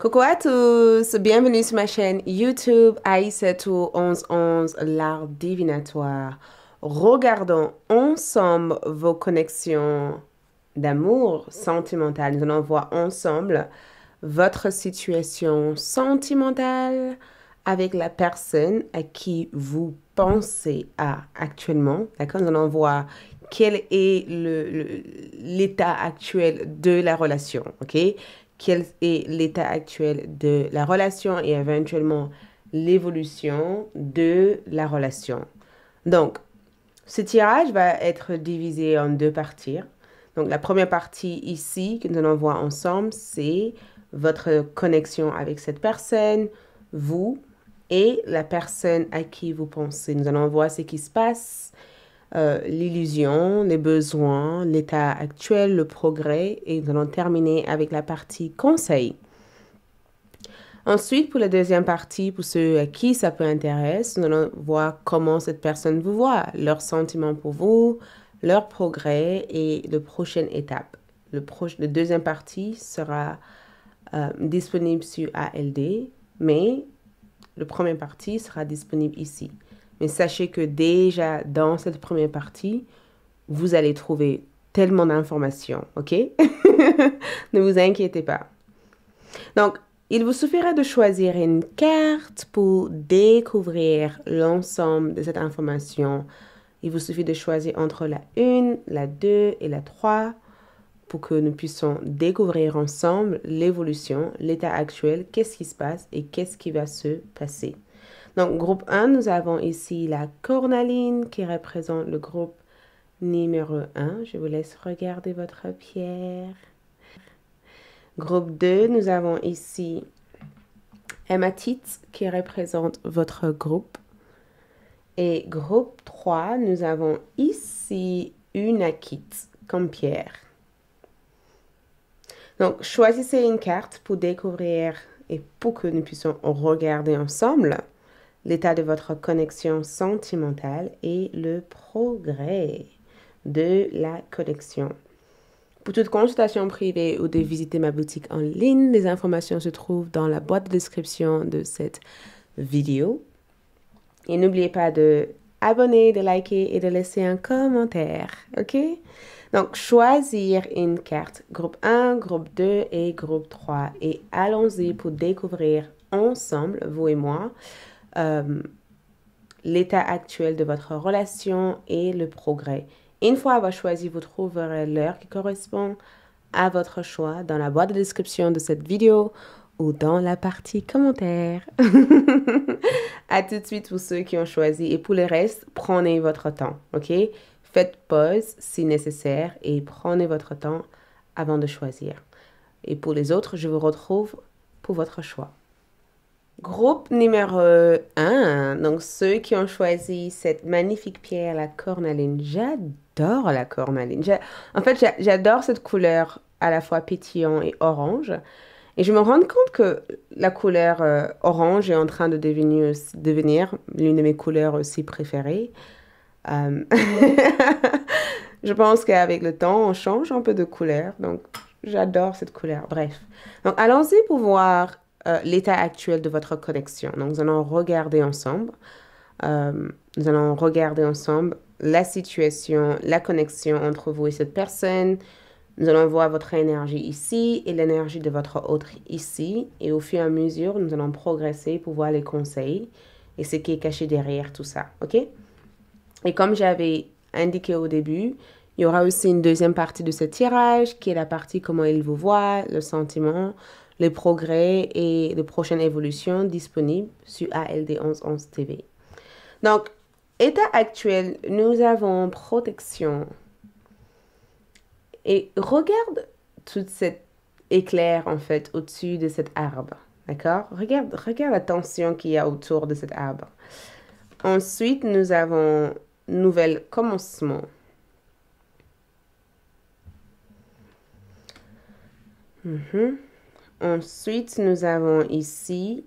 Coucou à tous, bienvenue sur ma chaîne YouTube Aïssatou 1111, l'art divinatoire. Regardons ensemble vos connexions d'amour sentimental. Nous allons voir ensemble votre situation sentimentale avec la personne à qui vous pensez à actuellement. D'accord Nous allons voir quel est l'état actuel de la relation. OK quel est l'état actuel de la relation et éventuellement l'évolution de la relation. Donc, ce tirage va être divisé en deux parties. Donc, la première partie ici que nous allons voir ensemble, c'est votre connexion avec cette personne, vous et la personne à qui vous pensez. Nous allons voir ce qui se passe euh, l'illusion, les besoins, l'état actuel, le progrès et nous allons terminer avec la partie conseil. Ensuite, pour la deuxième partie, pour ceux à qui ça peut intéresser, nous allons voir comment cette personne vous voit, leurs sentiments pour vous, leur progrès et la prochaine étape. Le, deuxième partie sera euh, disponible sur ALD, mais le première partie sera disponible ici. Mais sachez que déjà dans cette première partie, vous allez trouver tellement d'informations, ok Ne vous inquiétez pas. Donc, il vous suffira de choisir une carte pour découvrir l'ensemble de cette information. Il vous suffit de choisir entre la 1, la 2 et la 3 pour que nous puissions découvrir ensemble l'évolution, l'état actuel, qu'est-ce qui se passe et qu'est-ce qui va se passer. Donc, groupe 1, nous avons ici la cornaline qui représente le groupe numéro 1. Je vous laisse regarder votre pierre. Groupe 2, nous avons ici hématite qui représente votre groupe. Et groupe 3, nous avons ici une akite comme pierre. Donc, choisissez une carte pour découvrir et pour que nous puissions regarder ensemble l'état de votre connexion sentimentale et le progrès de la connexion. Pour toute consultation privée ou de visiter ma boutique en ligne, les informations se trouvent dans la boîte de description de cette vidéo. Et n'oubliez pas de abonner, de liker et de laisser un commentaire, ok Donc, choisir une carte, groupe 1, groupe 2 et groupe 3. Et allons-y pour découvrir ensemble, vous et moi, euh, l'état actuel de votre relation et le progrès. Une fois avoir choisi, vous trouverez l'heure qui correspond à votre choix dans la boîte de description de cette vidéo ou dans la partie commentaires. à tout de suite pour ceux qui ont choisi et pour le reste, prenez votre temps, ok? Faites pause si nécessaire et prenez votre temps avant de choisir. Et pour les autres, je vous retrouve pour votre choix. Groupe numéro 1, donc ceux qui ont choisi cette magnifique pierre, la cornaline. J'adore la cornaline. En fait, j'adore cette couleur à la fois pétillant et orange. Et je me rends compte que la couleur euh, orange est en train de devenir, l'une de mes couleurs aussi préférées. Euh, je pense qu'avec le temps, on change un peu de couleur. Donc, j'adore cette couleur. Bref. Donc, allons-y pour voir euh, l'état actuel de votre connexion. Donc, nous allons regarder ensemble. Euh, nous allons regarder ensemble la situation, la connexion entre vous et cette personne. Nous allons voir votre énergie ici et l'énergie de votre autre ici. Et au fur et à mesure, nous allons progresser pour voir les conseils et ce qui est caché derrière tout ça. OK? Et comme j'avais indiqué au début, il y aura aussi une deuxième partie de ce tirage qui est la partie comment il vous voit, le sentiment, les progrès et les prochaines évolutions disponibles sur ALD1111 TV. Donc, état actuel, nous avons protection. Et regarde toute cette éclair en fait au-dessus de cet arbre. D'accord regarde, regarde la tension qu'il y a autour de cet arbre. Ensuite, nous avons nouvel commencement. Mm-hmm. Ensuite, nous avons ici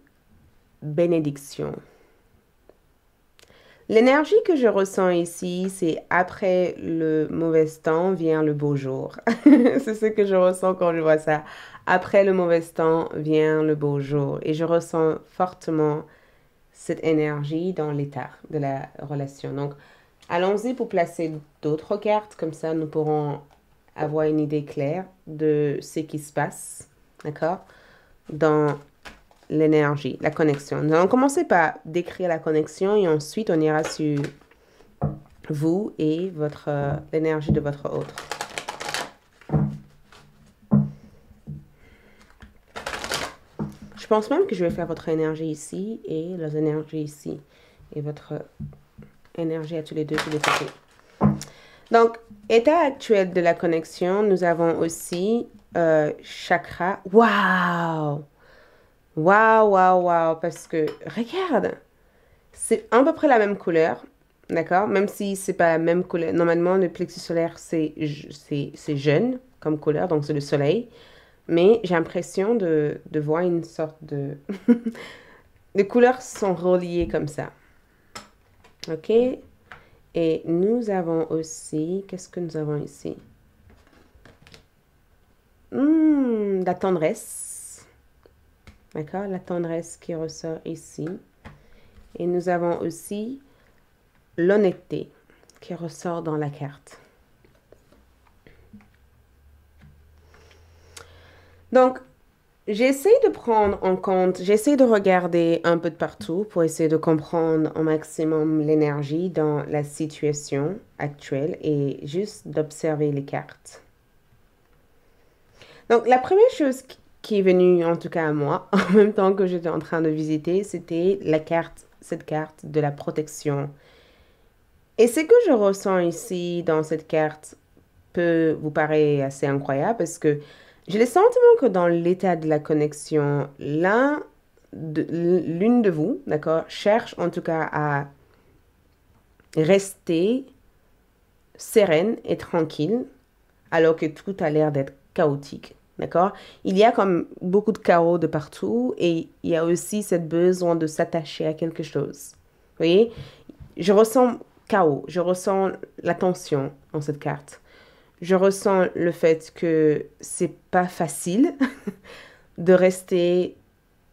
bénédiction. L'énergie que je ressens ici, c'est après le mauvais temps vient le beau jour. c'est ce que je ressens quand je vois ça. Après le mauvais temps vient le beau jour. Et je ressens fortement cette énergie dans l'état de la relation. Donc, allons-y pour placer d'autres cartes. Comme ça, nous pourrons avoir une idée claire de ce qui se passe. D'accord Dans l'énergie, la connexion. Nous allons commencer par décrire la connexion et ensuite on ira sur vous et votre euh, l'énergie de votre autre. Je pense même que je vais faire votre énergie ici et leurs énergies ici et votre énergie à tous les deux tous les côtés. Donc, état actuel de la connexion, nous avons aussi euh, chakra. Waouh! Waouh, waouh, waouh! Parce que, regarde! C'est à peu près la même couleur, d'accord? Même si c'est pas la même couleur. Normalement, le plexus solaire, c'est jaune comme couleur, donc c'est le soleil. Mais j'ai l'impression de, de voir une sorte de... les couleurs sont reliées comme ça. OK? Et nous avons aussi... Qu'est-ce que nous avons ici? Hmm, la tendresse. D'accord La tendresse qui ressort ici. Et nous avons aussi l'honnêteté qui ressort dans la carte. Donc, j'essaie de prendre en compte, j'essaie de regarder un peu de partout pour essayer de comprendre au maximum l'énergie dans la situation actuelle et juste d'observer les cartes. Donc, la première chose qui est venue, en tout cas à moi, en même temps que j'étais en train de visiter, c'était la carte, cette carte de la protection. Et ce que je ressens ici dans cette carte peut vous paraître assez incroyable parce que j'ai le sentiment que dans l'état de la connexion, l'un l'une de vous, d'accord, cherche en tout cas à rester sereine et tranquille alors que tout a l'air d'être chaotique. D'accord Il y a comme beaucoup de chaos de partout et il y a aussi cette besoin de s'attacher à quelque chose. Vous voyez Je ressens chaos, je ressens la tension dans cette carte. Je ressens le fait que c'est pas facile de rester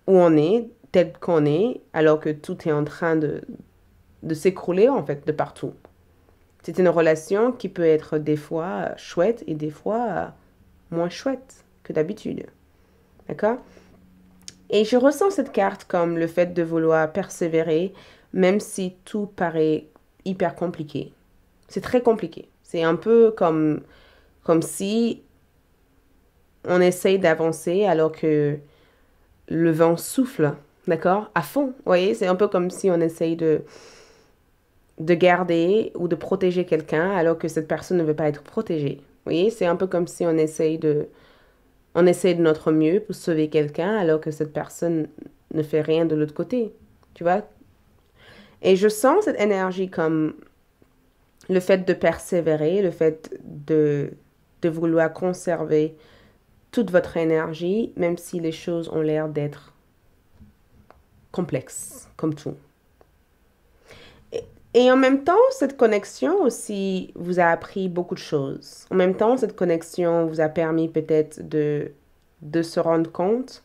où on est, tel qu'on est, alors que tout est en train de, de s'écrouler en fait de partout. C'est une relation qui peut être des fois chouette et des fois moins chouette que d'habitude. D'accord Et je ressens cette carte comme le fait de vouloir persévérer, même si tout paraît hyper compliqué. C'est très compliqué. C'est un peu comme, comme si on essaye d'avancer alors que le vent souffle, d'accord À fond, vous voyez C'est un peu comme si on essaye de, de garder ou de protéger quelqu'un alors que cette personne ne veut pas être protégée. Oui, c'est un peu comme si on essaye de, on essaye de notre mieux pour sauver quelqu'un alors que cette personne ne fait rien de l'autre côté. Tu vois Et je sens cette énergie comme le fait de persévérer, le fait de, de vouloir conserver toute votre énergie, même si les choses ont l'air d'être complexes, comme tout. Et en même temps, cette connexion aussi vous a appris beaucoup de choses. En même temps, cette connexion vous a permis peut-être de, de se rendre compte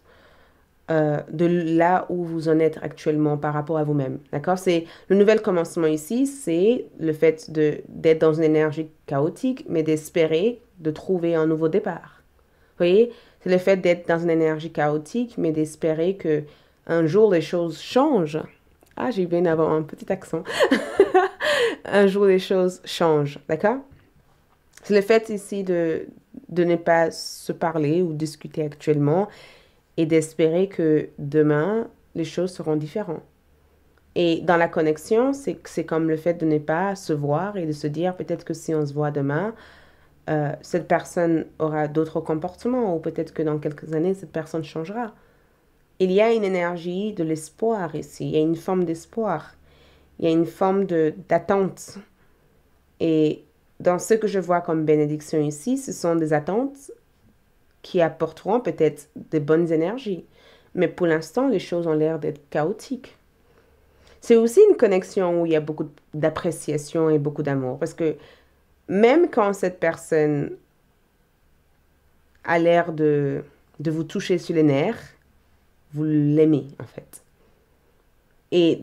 euh, de là où vous en êtes actuellement par rapport à vous-même. D'accord C'est le nouvel commencement ici, c'est le fait de d'être dans une énergie chaotique, mais d'espérer de trouver un nouveau départ. Vous voyez C'est le fait d'être dans une énergie chaotique, mais d'espérer que un jour les choses changent. Ah, j'ai bien avoir un petit accent. un jour, les choses changent, d'accord C'est le fait ici de, ne pas se parler ou discuter actuellement et d'espérer que demain, les choses seront différentes. Et dans la connexion, c'est comme le fait de ne pas se voir et de se dire peut-être que si on se voit demain, euh, cette personne aura d'autres comportements ou peut-être que dans quelques années, cette personne changera il y a une énergie de l'espoir ici, il y a une forme d'espoir, il y a une forme d'attente. Et dans ce que je vois comme bénédiction ici, ce sont des attentes qui apporteront peut-être des bonnes énergies. Mais pour l'instant, les choses ont l'air d'être chaotiques. C'est aussi une connexion où il y a beaucoup d'appréciation et beaucoup d'amour. Parce que même quand cette personne a l'air de, de vous toucher sur les nerfs, vous l'aimez en fait. Et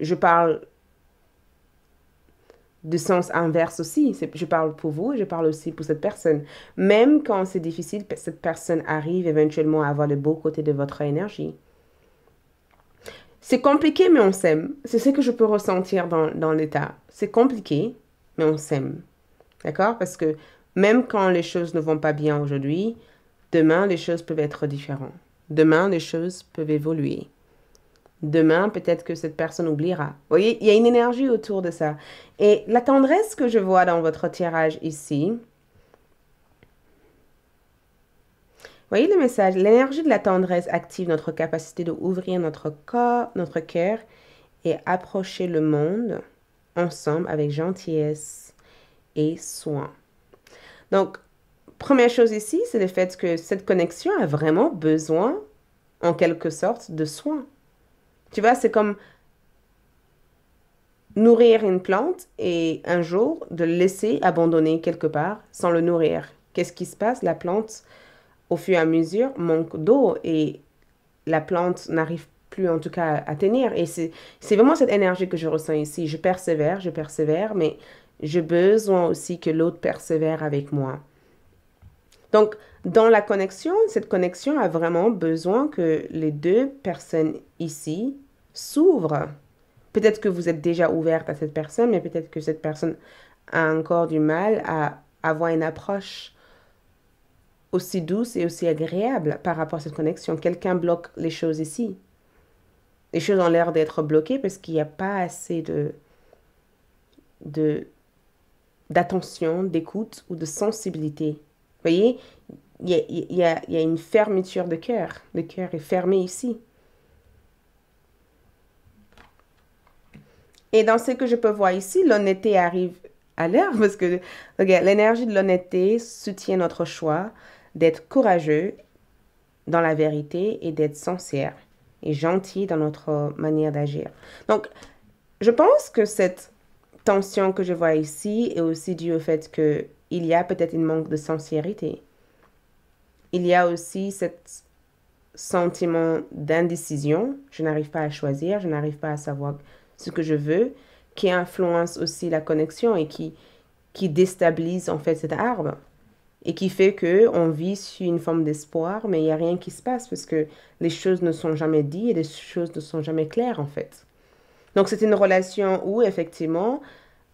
je parle de sens inverse aussi. Je parle pour vous, et je parle aussi pour cette personne. Même quand c'est difficile, cette personne arrive éventuellement à avoir le beau côté de votre énergie. C'est compliqué, mais on s'aime. C'est ce que je peux ressentir dans l'état. C'est compliqué, mais on s'aime. D'accord Parce que même quand les choses ne vont pas bien aujourd'hui, demain, les choses peuvent être différentes. Demain, les choses peuvent évoluer. Demain, peut-être que cette personne oubliera. Vous voyez, il y a une énergie autour de ça. Et la tendresse que je vois dans votre tirage ici, voyez le message, l'énergie de la tendresse active notre capacité de ouvrir notre corps, notre cœur et approcher le monde ensemble avec gentillesse et soin. Donc, Première chose ici, c'est le fait que cette connexion a vraiment besoin, en quelque sorte, de soins. Tu vois, c'est comme nourrir une plante et un jour de la laisser abandonner quelque part sans le nourrir. Qu'est-ce qui se passe La plante, au fur et à mesure, manque d'eau et la plante n'arrive plus en tout cas à tenir. Et c'est vraiment cette énergie que je ressens ici. Je persévère, je persévère, mais j'ai besoin aussi que l'autre persévère avec moi. Donc, dans la connexion, cette connexion a vraiment besoin que les deux personnes ici s'ouvrent. Peut-être que vous êtes déjà ouverte à cette personne, mais peut-être que cette personne a encore du mal à avoir une approche aussi douce et aussi agréable par rapport à cette connexion. Quelqu'un bloque les choses ici. Les choses ont l'air d'être bloquées parce qu'il n'y a pas assez d'attention, d'écoute ou de sensibilité voyez, il y a, une fermeture de cœur. Le cœur est fermé ici. Et dans ce que je peux voir ici, l'honnêteté arrive à l'heure parce que l'énergie de l'honnêteté soutient notre choix d'être courageux dans la vérité et d'être sincère et gentil dans notre manière d'agir. Donc, je pense que cette tension que je vois ici est aussi due au fait que il y a peut-être une manque de sincérité. Il y a aussi ce sentiment d'indécision, je n'arrive pas à choisir, je n'arrive pas à savoir ce que je veux, qui influence aussi la connexion et qui, qui déstabilise en fait cet arbre et qui fait que on vit sur une forme d'espoir, mais il n'y a rien qui se passe parce que les choses ne sont jamais dites et les choses ne sont jamais claires en fait. Donc c'est une relation où effectivement,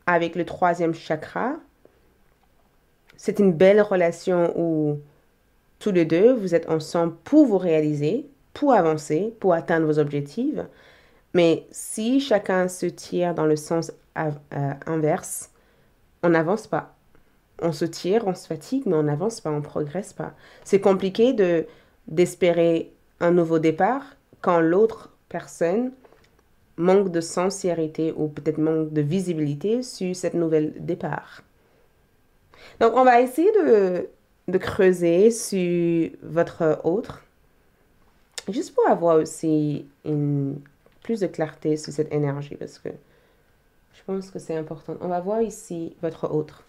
avec le troisième chakra, c'est une belle relation où tous les deux, vous êtes ensemble pour vous réaliser, pour avancer, pour atteindre vos objectifs. Mais si chacun se tire dans le sens euh, inverse, on n'avance pas. On se tire, on se fatigue, mais on n'avance pas, on ne progresse pas. C'est compliqué de d'espérer un nouveau départ quand l'autre personne manque de sincérité ou peut-être manque de visibilité sur cette nouvelle départ. Donc, on va essayer de, creuser sur votre autre, juste pour avoir aussi une, plus de clarté sur cette énergie, parce que je pense que c'est important. On va voir ici votre autre.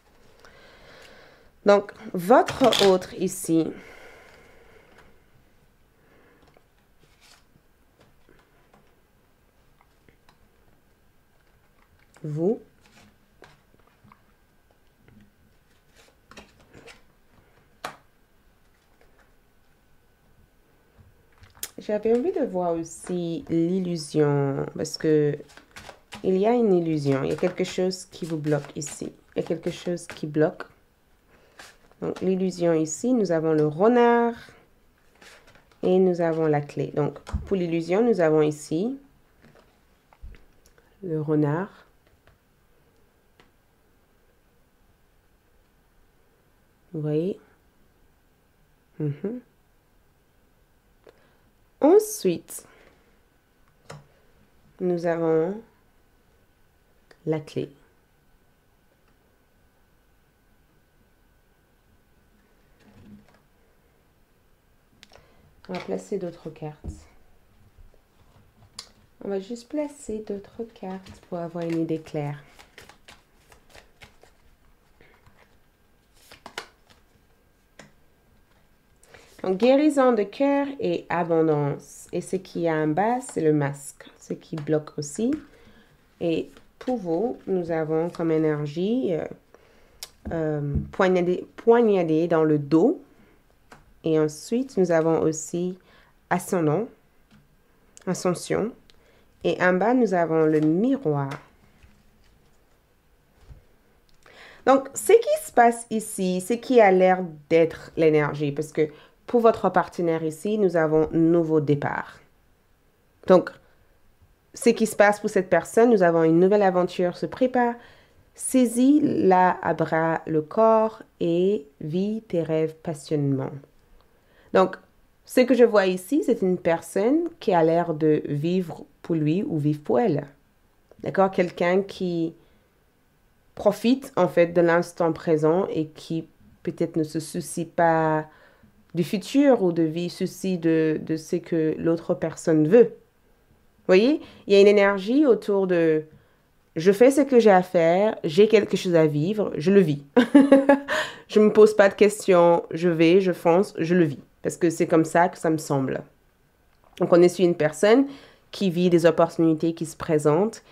Donc, votre autre ici, vous, J'avais envie de voir aussi l'illusion parce que il y a une illusion. Il y a quelque chose qui vous bloque ici. Il y a quelque chose qui bloque. Donc, l'illusion ici, nous avons le renard et nous avons la clé. Donc, pour l'illusion, nous avons ici le renard. Vous voyez -hmm. Ensuite, nous avons la clé. On va placer d'autres cartes. On va juste placer d'autres cartes pour avoir une idée claire. Donc, guérison de cœur et abondance. Et ce qui est en bas, c'est le masque, ce qui bloque aussi. Et pour vous, nous avons comme énergie euh, euh dans le dos. Et ensuite, nous avons aussi ascendant, ascension. Et en bas, nous avons le miroir. Donc, ce qui se passe ici, c'est qui a l'air d'être l'énergie, parce que pour votre partenaire ici, nous avons nouveau départ. Donc, ce qui se passe pour cette personne, nous avons une nouvelle aventure se prépare. Saisis la à bras le corps et vis tes rêves passionnément. Donc, ce que je vois ici, c'est une personne qui a l'air de vivre pour lui ou vivre pour elle. D'accord Quelqu'un qui profite en fait de l'instant présent et qui peut-être ne se soucie pas du futur ou de vie ceci de, ce que l'autre personne veut. Vous voyez, il y a une énergie autour de je fais ce que j'ai à faire, j'ai quelque chose à vivre, je le vis. je ne me pose pas de questions, je vais, je fonce, je le vis. Parce que c'est comme ça que ça me semble. Donc on est sur une personne qui vit des opportunités qui se présentent,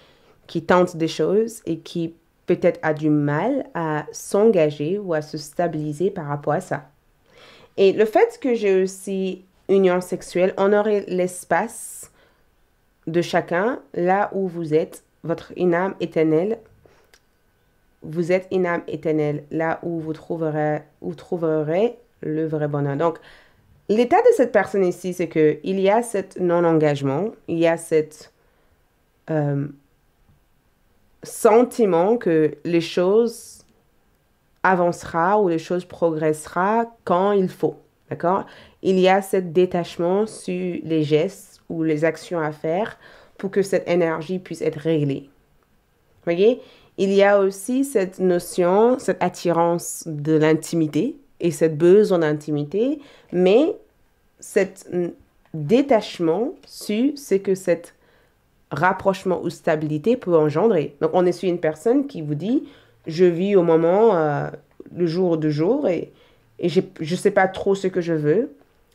qui tente des choses et qui peut-être a du mal à s'engager ou à se stabiliser par rapport à ça. Et le fait que j'ai aussi union sexuelle, on aurait l'espace de chacun là où vous êtes, votre âme éternelle. Vous êtes une âme éternelle, là où vous trouverez, trouverez le vrai bonheur. Donc, l'état de cette personne ici, c'est qu'il y a cette non-engagement, il y a cette euh, sentiment que les choses avancera ou les choses progressera quand il faut. D'accord Il y a ce détachement sur les gestes ou les actions à faire pour que cette énergie puisse être réglée. Voyez Il y a aussi cette notion, cette attirance de l'intimité et cette besoin d'intimité, mais cet détachement sur ce que cet rapprochement ou stabilité peut engendrer. Donc on est sur une personne qui vous dit je vis au moment, euh, le jour de jour, et, et je ne sais pas trop ce que je veux.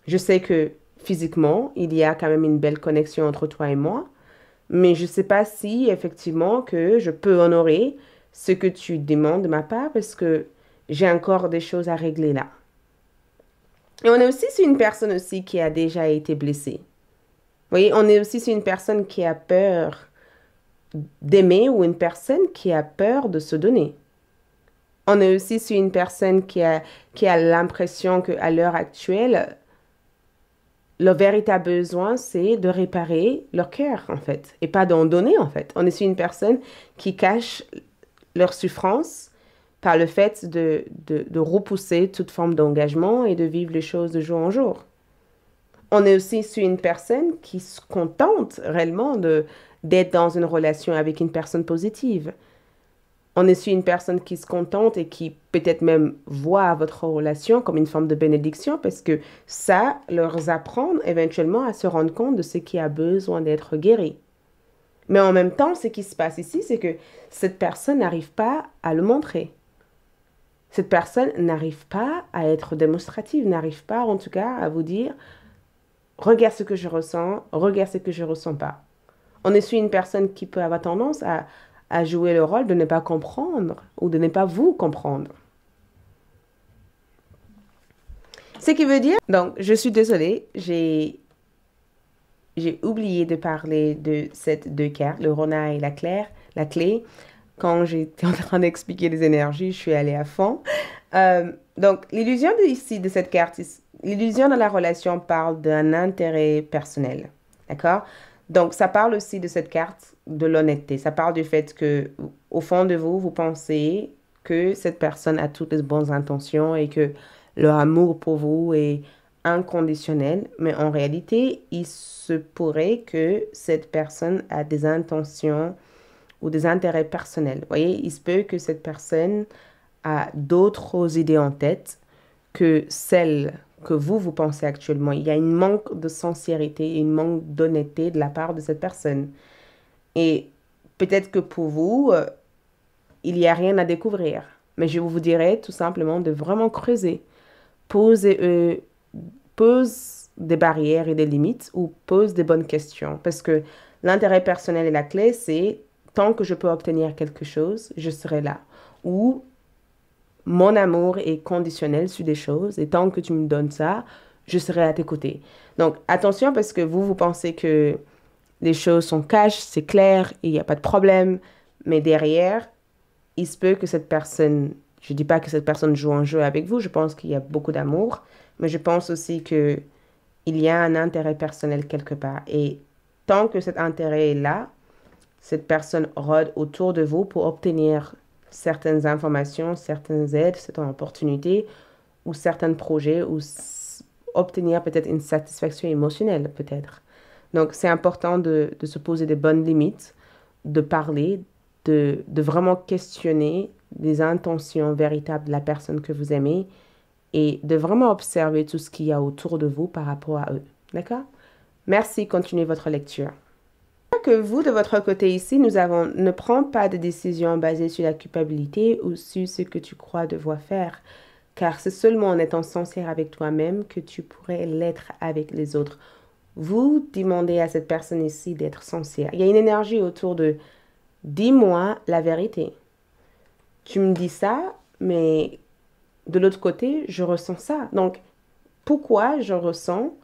Je sais que physiquement, il y a quand même une belle connexion entre toi et moi, mais je ne sais pas si effectivement que je peux honorer ce que tu demandes de ma part parce que j'ai encore des choses à régler là. Et on est aussi sur une personne aussi qui a déjà été blessée. Vous voyez, on est aussi sur une personne qui a peur d'aimer ou une personne qui a peur de se donner on est aussi sur une personne qui a, qui a l'impression qu'à l'heure actuelle, leur véritable besoin, c'est de réparer leur cœur, en fait, et pas d'en donner, en fait. On est sur une personne qui cache leur souffrance par le fait de, de repousser toute forme d'engagement et de vivre les choses de jour en jour. On est aussi sur une personne qui se contente réellement d'être dans une relation avec une personne positive, on est une personne qui se contente et qui peut-être même voit votre relation comme une forme de bénédiction parce que ça leur apprend éventuellement à se rendre compte de ce qui a besoin d'être guéri. Mais en même temps, ce qui se passe ici, c'est que cette personne n'arrive pas à le montrer. Cette personne n'arrive pas à être démonstrative, n'arrive pas en tout cas à vous dire regarde ce que je ressens, regarde ce que je ne ressens pas. On est une personne qui peut avoir tendance à à jouer le rôle de ne pas comprendre ou de ne pas vous comprendre. Ce qui veut dire, donc, je suis désolée, j'ai oublié de parler de cette deux cartes, le Rona et la, claire, la clé. Quand j'étais en train d'expliquer les énergies, je suis allée à fond. Euh, donc, l'illusion ici de cette carte, l'illusion dans la relation parle d'un intérêt personnel. D'accord donc, ça parle aussi de cette carte de l'honnêteté. Ça parle du fait que, au fond de vous, vous pensez que cette personne a toutes les bonnes intentions et que leur amour pour vous est inconditionnel, mais en réalité, il se pourrait que cette personne a des intentions ou des intérêts personnels. Vous voyez, il se peut que cette personne a d'autres idées en tête que celles que vous, vous pensez actuellement. Il y a une manque de sincérité, une manque d'honnêteté de la part de cette personne. Et peut-être que pour vous, euh, il n'y a rien à découvrir. Mais je vous dirais tout simplement de vraiment creuser. Pose, euh, pose des barrières et des limites ou pose des bonnes questions. Parce que l'intérêt personnel est la clé, c'est tant que je peux obtenir quelque chose, je serai là. Ou mon amour est conditionnel sur des choses et tant que tu me donnes ça, je serai à tes côtés. Donc attention parce que vous, vous pensez que les choses sont cash, c'est clair, il n'y a pas de problème, mais derrière, il se peut que cette personne, je ne dis pas que cette personne joue un jeu avec vous, je pense qu'il y a beaucoup d'amour, mais je pense aussi que il y a un intérêt personnel quelque part. Et tant que cet intérêt est là, cette personne rôde autour de vous pour obtenir certaines informations, certaines aides, certaines opportunités ou certains projets ou obtenir peut-être une satisfaction émotionnelle peut-être. Donc c'est important de, se poser des bonnes limites, de parler, de, de, vraiment questionner les intentions véritables de la personne que vous aimez et de vraiment observer tout ce qu'il y a autour de vous par rapport à eux. D'accord Merci, continuez votre lecture que vous, de votre côté ici, nous avons ne prends pas de décision basée sur la culpabilité ou sur ce que tu crois devoir faire, car c'est seulement en étant sincère avec toi-même que tu pourrais l'être avec les autres. Vous demandez à cette personne ici d'être sincère. Il y a une énergie autour de dis-moi la vérité. Tu me dis ça, mais de l'autre côté, je ressens ça. Donc, pourquoi je ressens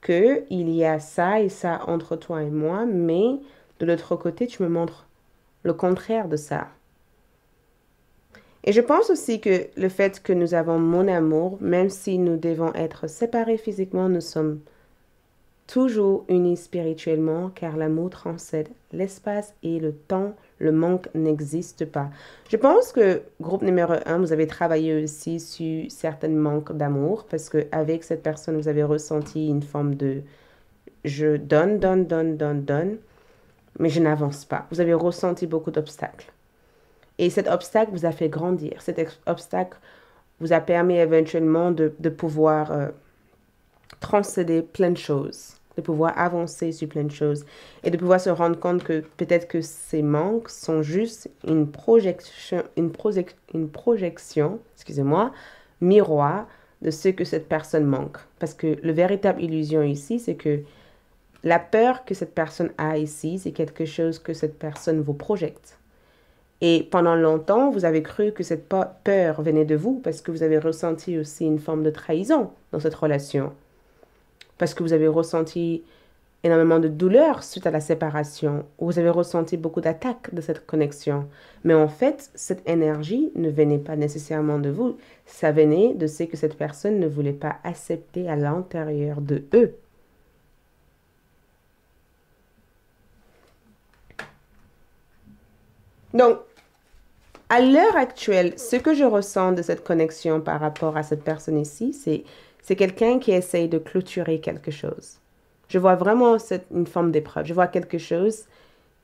que il y a ça et ça entre toi et moi, mais de l'autre côté, tu me montres le contraire de ça. Et je pense aussi que le fait que nous avons mon amour, même si nous devons être séparés physiquement, nous sommes toujours unis spirituellement, car l'amour transcède l'espace et le temps. Le manque n'existe pas. Je pense que, groupe numéro 1, vous avez travaillé aussi sur certains manques d'amour, parce qu'avec cette personne, vous avez ressenti une forme de je donne, donne, donne, donne, donne, mais je n'avance pas. Vous avez ressenti beaucoup d'obstacles. Et cet obstacle vous a fait grandir. Cet obstacle vous a permis éventuellement de, pouvoir transcéder euh, transcender plein de choses de pouvoir avancer sur plein de choses et de pouvoir se rendre compte que peut-être que ces manques sont juste une projection, une, projection, excusez-moi, miroir de ce que cette personne manque. Parce que la véritable illusion ici, c'est que la peur que cette personne a ici, c'est quelque chose que cette personne vous projette. Et pendant longtemps, vous avez cru que cette peur venait de vous parce que vous avez ressenti aussi une forme de trahison dans cette relation parce que vous avez ressenti énormément de douleur suite à la séparation, ou vous avez ressenti beaucoup d'attaques de cette connexion. Mais en fait, cette énergie ne venait pas nécessairement de vous, ça venait de ce que cette personne ne voulait pas accepter à l'intérieur de eux. Donc, à l'heure actuelle, ce que je ressens de cette connexion par rapport à cette personne ici, c'est c'est quelqu'un qui essaye de clôturer quelque chose. Je vois vraiment une forme d'épreuve. Je vois quelque chose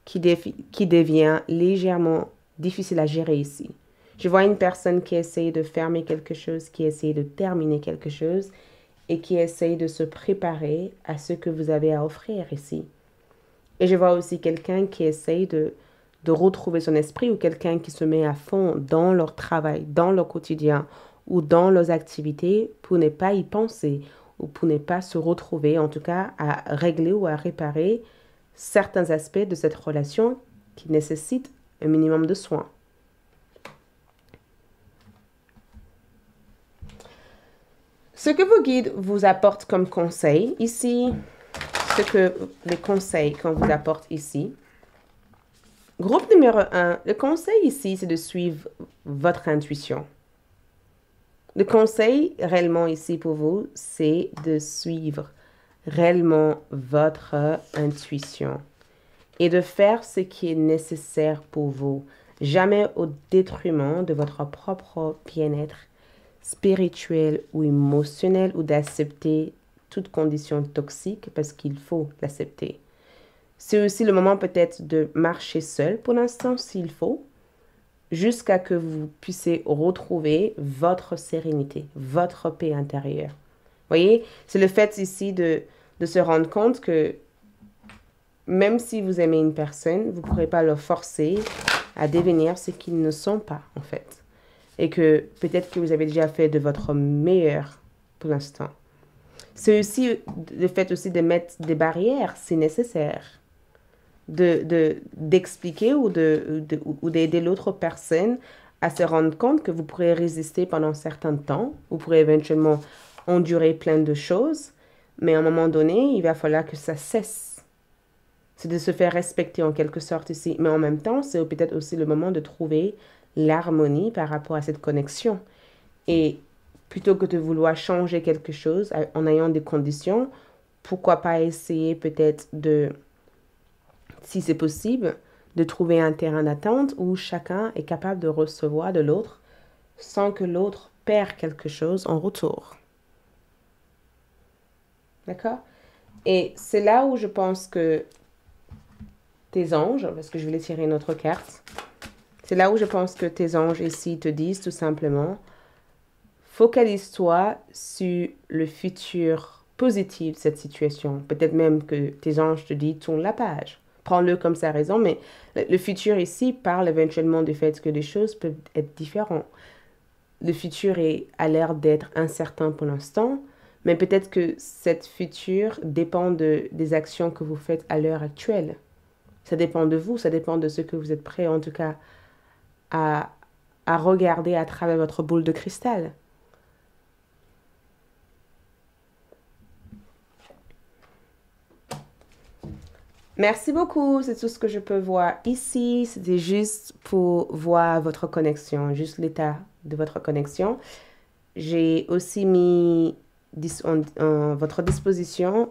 qui, devient légèrement difficile à gérer ici. Je vois une personne qui essaye de fermer quelque chose, qui essaye de terminer quelque chose et qui essaye de se préparer à ce que vous avez à offrir ici. Et je vois aussi quelqu'un qui essaye de retrouver son esprit ou quelqu'un qui se met à fond dans leur travail, dans leur quotidien, ou dans leurs activités pour ne pas y penser ou pour ne pas se retrouver, en tout cas, à régler ou à réparer certains aspects de cette relation qui nécessite un minimum de soins. Ce que vos guides vous apportent comme conseil ici, ce que les conseils qu'on vous apporte ici. Groupe numéro 1, le conseil ici, c'est de suivre votre intuition le conseil réellement ici pour vous, c'est de suivre réellement votre intuition et de faire ce qui est nécessaire pour vous, jamais au détriment de votre propre bien-être spirituel ou émotionnel ou d'accepter toute condition toxique parce qu'il faut l'accepter. C'est aussi le moment peut-être de marcher seul pour l'instant s'il faut, jusqu'à que vous puissiez retrouver votre sérénité, votre paix intérieure. Voyez, c'est le fait ici de, se rendre compte que même si vous aimez une personne, vous ne pourrez pas le forcer à devenir ce qu'ils ne sont pas, en fait. Et que peut-être que vous avez déjà fait de votre meilleur pour l'instant. C'est aussi le fait aussi de mettre des barrières si nécessaire d'expliquer ou d'aider l'autre personne à se rendre compte que vous pourrez résister pendant un certain temps, vous pourrez éventuellement endurer plein de choses, mais à un moment donné, il va falloir que ça cesse. C'est de se faire respecter en quelque sorte ici, mais en même temps, c'est peut-être aussi le moment de trouver l'harmonie par rapport à cette connexion. Et plutôt que de vouloir changer quelque chose en ayant des conditions, pourquoi pas essayer peut-être de si c'est possible, de trouver un terrain d'attente où chacun est capable de recevoir de l'autre sans que l'autre perd quelque chose en retour. D'accord Et c'est là où je pense que tes anges, parce que je voulais tirer une autre carte, c'est là où je pense que tes anges ici te disent tout simplement, focalise-toi sur le futur positif de cette situation. Peut-être même que tes anges te disent tourne la page prends-le comme sa raison, mais le, futur ici parle éventuellement du fait que les choses peuvent être différentes. Le futur a l'air d'être incertain pour l'instant, mais peut-être que cette futur dépend de, des actions que vous faites à l'heure actuelle. Ça dépend de vous, ça dépend de ce que vous êtes prêt en tout cas à, à regarder à travers votre boule de cristal. Merci beaucoup, c'est tout ce que je peux voir ici. C'était juste pour voir votre connexion, juste l'état de votre connexion. J'ai aussi mis à votre disposition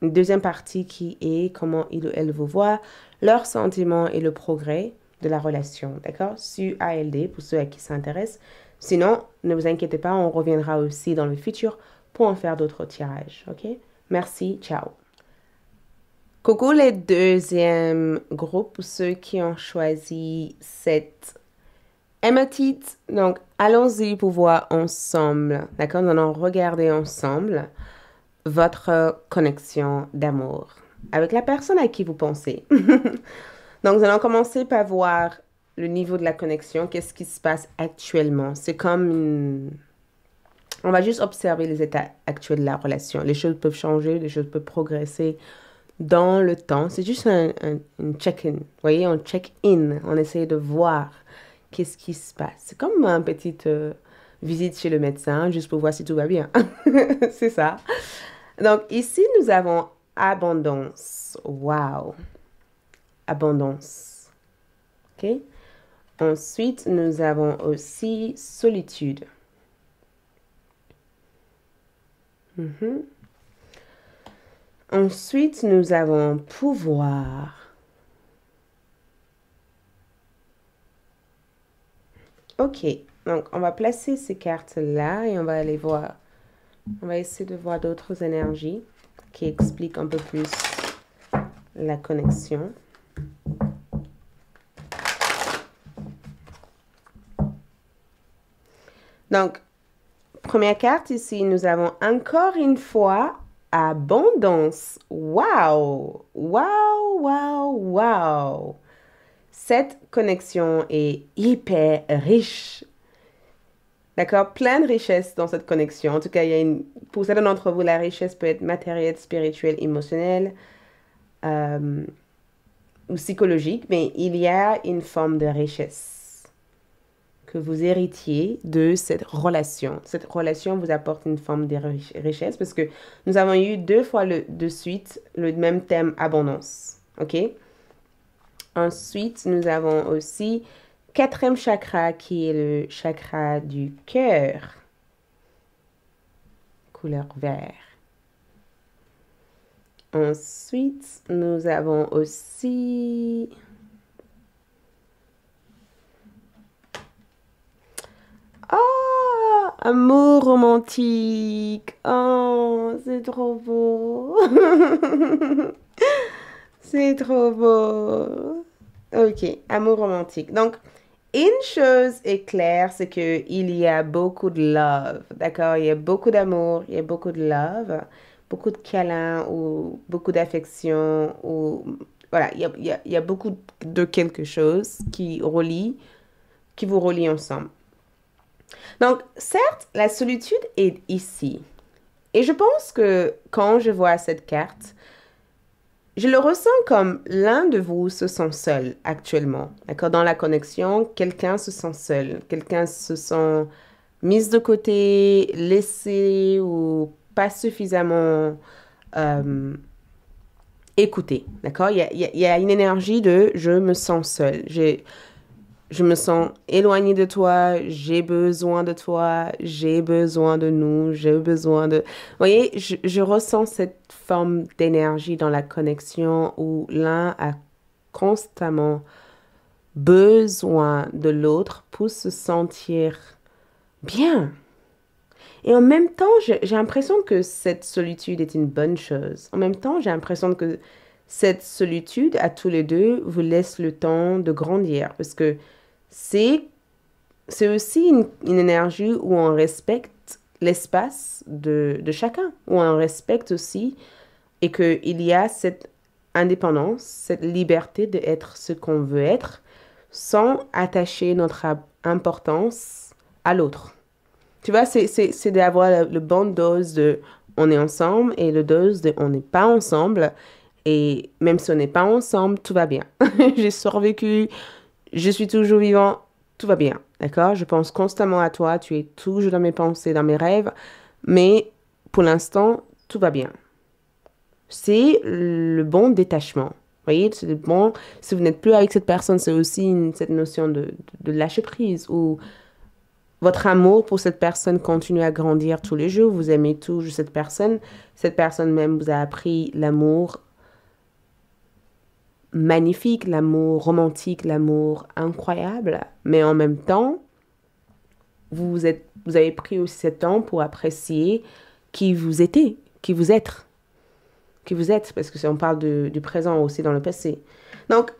une deuxième partie qui est comment il ou elle vous voit, leurs sentiments et le progrès de la relation, d'accord Sur ALD, pour ceux à qui ça intéresse. Sinon, ne vous inquiétez pas, on reviendra aussi dans le futur pour en faire d'autres tirages, ok Merci, ciao Coucou les deuxièmes groupe ceux qui ont choisi cette hématite. Donc, allons-y pour voir ensemble, d'accord Nous allons regarder ensemble votre connexion d'amour avec la personne à qui vous pensez. Donc, nous allons commencer par voir le niveau de la connexion, qu'est-ce qui se passe actuellement. C'est comme On va juste observer les états actuels de la relation. Les choses peuvent changer, les choses peuvent progresser dans le temps. C'est juste un, check-in. Vous voyez, on check-in. On essaie de voir qu'est-ce qui se passe. C'est comme une petite euh, visite chez le médecin, juste pour voir si tout va bien. C'est ça. Donc ici, nous avons abondance. Wow. Abondance. OK? Ensuite, nous avons aussi solitude. Mm-hmm. Ensuite, nous avons pouvoir. Ok, donc on va placer ces cartes-là et on va aller voir. On va essayer de voir d'autres énergies qui expliquent un peu plus la connexion. Donc, première carte ici, nous avons encore une fois abondance. waouh, Wow, wow, wow! Cette connexion est hyper riche. D'accord Plein de richesses dans cette connexion. En tout cas, il y a une... pour certains d'entre vous, la richesse peut être matérielle, spirituelle, émotionnelle euh, ou psychologique, mais il y a une forme de richesse vous héritiez de cette relation. Cette relation vous apporte une forme de richesse parce que nous avons eu deux fois le, de suite le même thème abondance. OK? Ensuite, nous avons aussi quatrième chakra qui est le chakra du cœur. Couleur vert. Ensuite, nous avons aussi Amour romantique. Oh, c'est trop beau. c'est trop beau. Ok, amour romantique. Donc, une chose est claire, c'est qu'il y a beaucoup de love. D'accord Il y a beaucoup d'amour, il y a beaucoup de love, beaucoup de câlins ou beaucoup d'affection. ou Voilà, il y, a, il y a beaucoup de quelque chose qui relie, qui vous relie ensemble. Donc, certes, la solitude est ici. Et je pense que quand je vois cette carte, je le ressens comme l'un de vous se sent seul actuellement. D'accord Dans la connexion, quelqu'un se sent seul, quelqu'un se sent mis de côté, laissé ou pas suffisamment euh, écouté. D'accord il, y a une énergie de je me sens seul je me sens éloignée de toi, j'ai besoin de toi, j'ai besoin de nous, j'ai besoin de... Vous voyez, je, je ressens cette forme d'énergie dans la connexion où l'un a constamment besoin de l'autre pour se sentir bien. Et en même temps, j'ai l'impression que cette solitude est une bonne chose. En même temps, j'ai l'impression que cette solitude à tous les deux vous laisse le temps de grandir parce que c'est aussi une, énergie où on respecte l'espace de, de, chacun, où on respecte aussi et qu'il y a cette indépendance, cette liberté d'être ce qu'on veut être sans attacher notre importance à l'autre. Tu vois, c'est d'avoir le, le bon dose de on est ensemble et le dose de on n'est pas ensemble. Et même si on n'est pas ensemble, tout va bien. J'ai survécu, je suis toujours vivant, tout va bien, d'accord Je pense constamment à toi, tu es toujours dans mes pensées, dans mes rêves, mais pour l'instant, tout va bien. C'est le bon détachement. voyez, c'est bon. Si vous n'êtes plus avec cette personne, c'est aussi cette notion de, lâcher prise où votre amour pour cette personne continue à grandir tous les jours. Vous aimez toujours cette personne. Cette personne même vous a appris l'amour, magnifique, l'amour romantique, l'amour incroyable, mais en même temps, vous, êtes, vous avez pris aussi ce temps pour apprécier qui vous étiez, qui vous êtes, qui vous êtes, parce que si on parle du présent aussi dans le passé. Donc,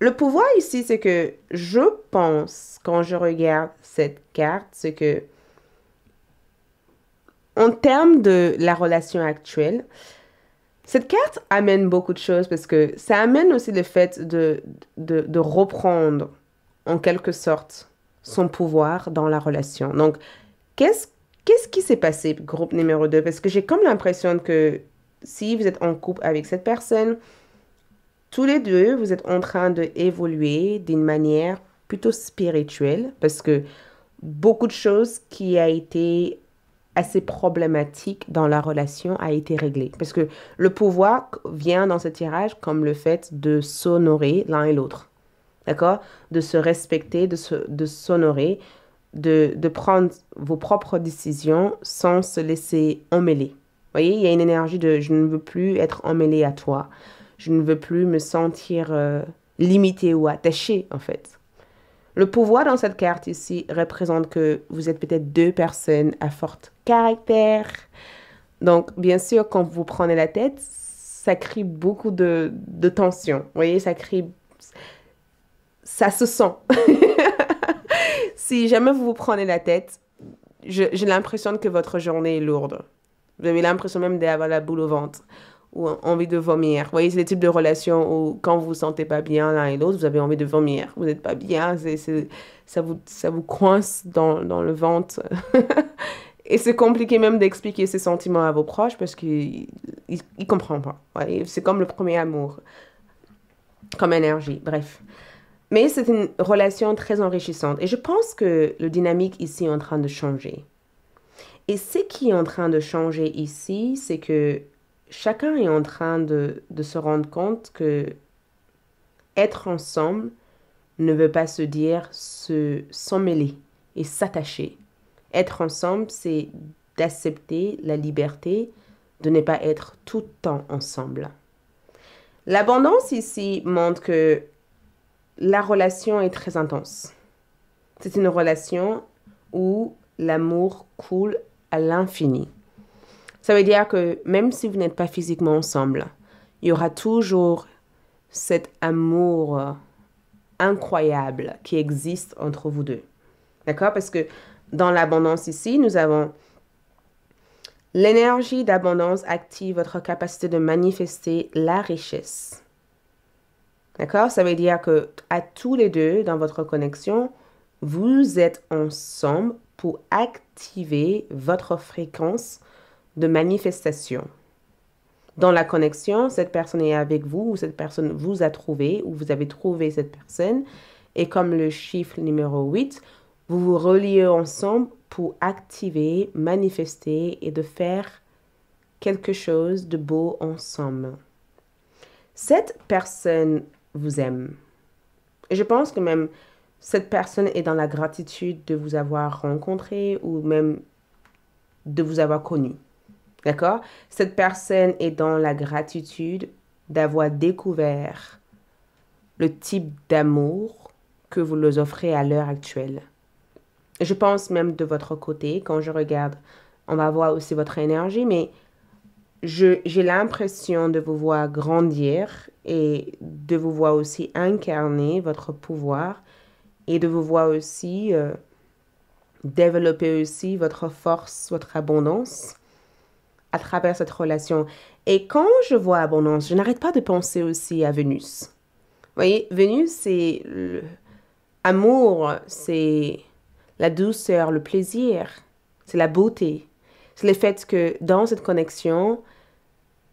le pouvoir ici, c'est que je pense, quand je regarde cette carte, c'est que, en termes de la relation actuelle, cette carte amène beaucoup de choses parce que ça amène aussi le fait de, de, reprendre en quelque sorte son pouvoir dans la relation. Donc, qu'est-ce qu'est-ce qui s'est passé, groupe numéro 2 Parce que j'ai comme l'impression que si vous êtes en couple avec cette personne, tous les deux, vous êtes en train d'évoluer d'une manière plutôt spirituelle, parce que beaucoup de choses qui a été assez problématique dans la relation a été réglée. Parce que le pouvoir vient dans ce tirage comme le fait de s'honorer l'un et l'autre. D'accord De se respecter, de s'honorer, de, de, de, prendre vos propres décisions sans se laisser emmêler. Vous voyez, il y a une énergie de je ne veux plus être emmêlé à toi. Je ne veux plus me sentir euh, limitée limité ou attaché, en fait. Le pouvoir dans cette carte ici représente que vous êtes peut-être deux personnes à forte caractère. Donc, bien sûr, quand vous prenez la tête, ça crée beaucoup de, tension. Vous voyez, ça crée... Ça se sent. si jamais vous vous prenez la tête, j'ai l'impression que votre journée est lourde. Vous avez l'impression même d'avoir la boule au ventre ou envie de vomir. Vous voyez, c'est le type de relation où quand vous vous sentez pas bien l'un et l'autre, vous avez envie de vomir. Vous n'êtes pas bien, ça, vous, ça vous coince dans, dans le ventre. Et c'est compliqué même d'expliquer ses sentiments à vos proches parce qu'ils ne comprennent pas. C'est comme le premier amour, comme énergie, bref. Mais c'est une relation très enrichissante. Et je pense que le dynamique ici est en train de changer. Et ce qui est en train de changer ici, c'est que chacun est en train de, de, se rendre compte que être ensemble ne veut pas se dire se s'emmêler et s'attacher. Être ensemble, c'est d'accepter la liberté de ne pas être tout le temps ensemble. L'abondance ici montre que la relation est très intense. C'est une relation où l'amour coule à l'infini. Ça veut dire que même si vous n'êtes pas physiquement ensemble, il y aura toujours cet amour euh, incroyable qui existe entre vous deux. D'accord Parce que dans l'abondance ici, nous avons l'énergie d'abondance active votre capacité de manifester la richesse. D'accord Ça veut dire que à tous les deux, dans votre connexion, vous êtes ensemble pour activer votre fréquence de manifestation. Dans la connexion, cette personne est avec vous ou cette personne vous a trouvé ou vous avez trouvé cette personne. Et comme le chiffre numéro 8, vous vous reliez ensemble pour activer, manifester et de faire quelque chose de beau ensemble. Cette personne vous aime. Et je pense que même cette personne est dans la gratitude de vous avoir rencontré ou même de vous avoir connu. D'accord Cette personne est dans la gratitude d'avoir découvert le type d'amour que vous leur offrez à l'heure actuelle je pense même de votre côté, quand je regarde, on va voir aussi votre énergie, mais j'ai l'impression de vous voir grandir et de vous voir aussi incarner votre pouvoir et de vous voir aussi euh, développer aussi votre force, votre abondance à travers cette relation. Et quand je vois abondance, je n'arrête pas de penser aussi à Vénus. Vous voyez, Vénus, c'est l'amour, c'est la douceur, le plaisir, c'est la beauté. C'est le fait que dans cette connexion,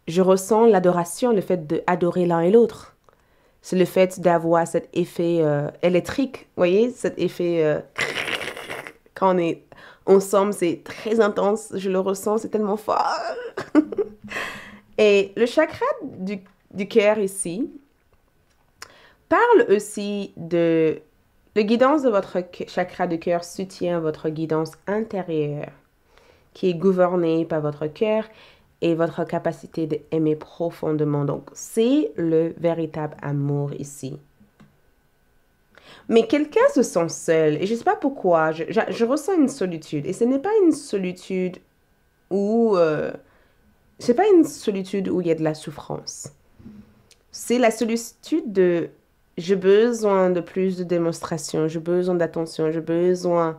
je ressens l'adoration, le fait d'adorer l'un et l'autre. C'est le fait d'avoir cet effet euh, électrique, vous voyez, cet effet euh, quand on est ensemble, c'est très intense, je le ressens, c'est tellement fort. et le chakra du cœur ici parle aussi de le guidance de votre chakra de cœur soutient votre guidance intérieure qui est gouvernée par votre cœur et votre capacité d'aimer profondément. Donc, c'est le véritable amour ici. Mais quelqu'un se sent seul et je ne sais pas pourquoi, je, ressens une solitude et ce n'est pas une solitude où... Euh, c'est pas une solitude où il y a de la souffrance. C'est la solitude de j'ai besoin de plus de démonstrations, j'ai besoin d'attention, j'ai besoin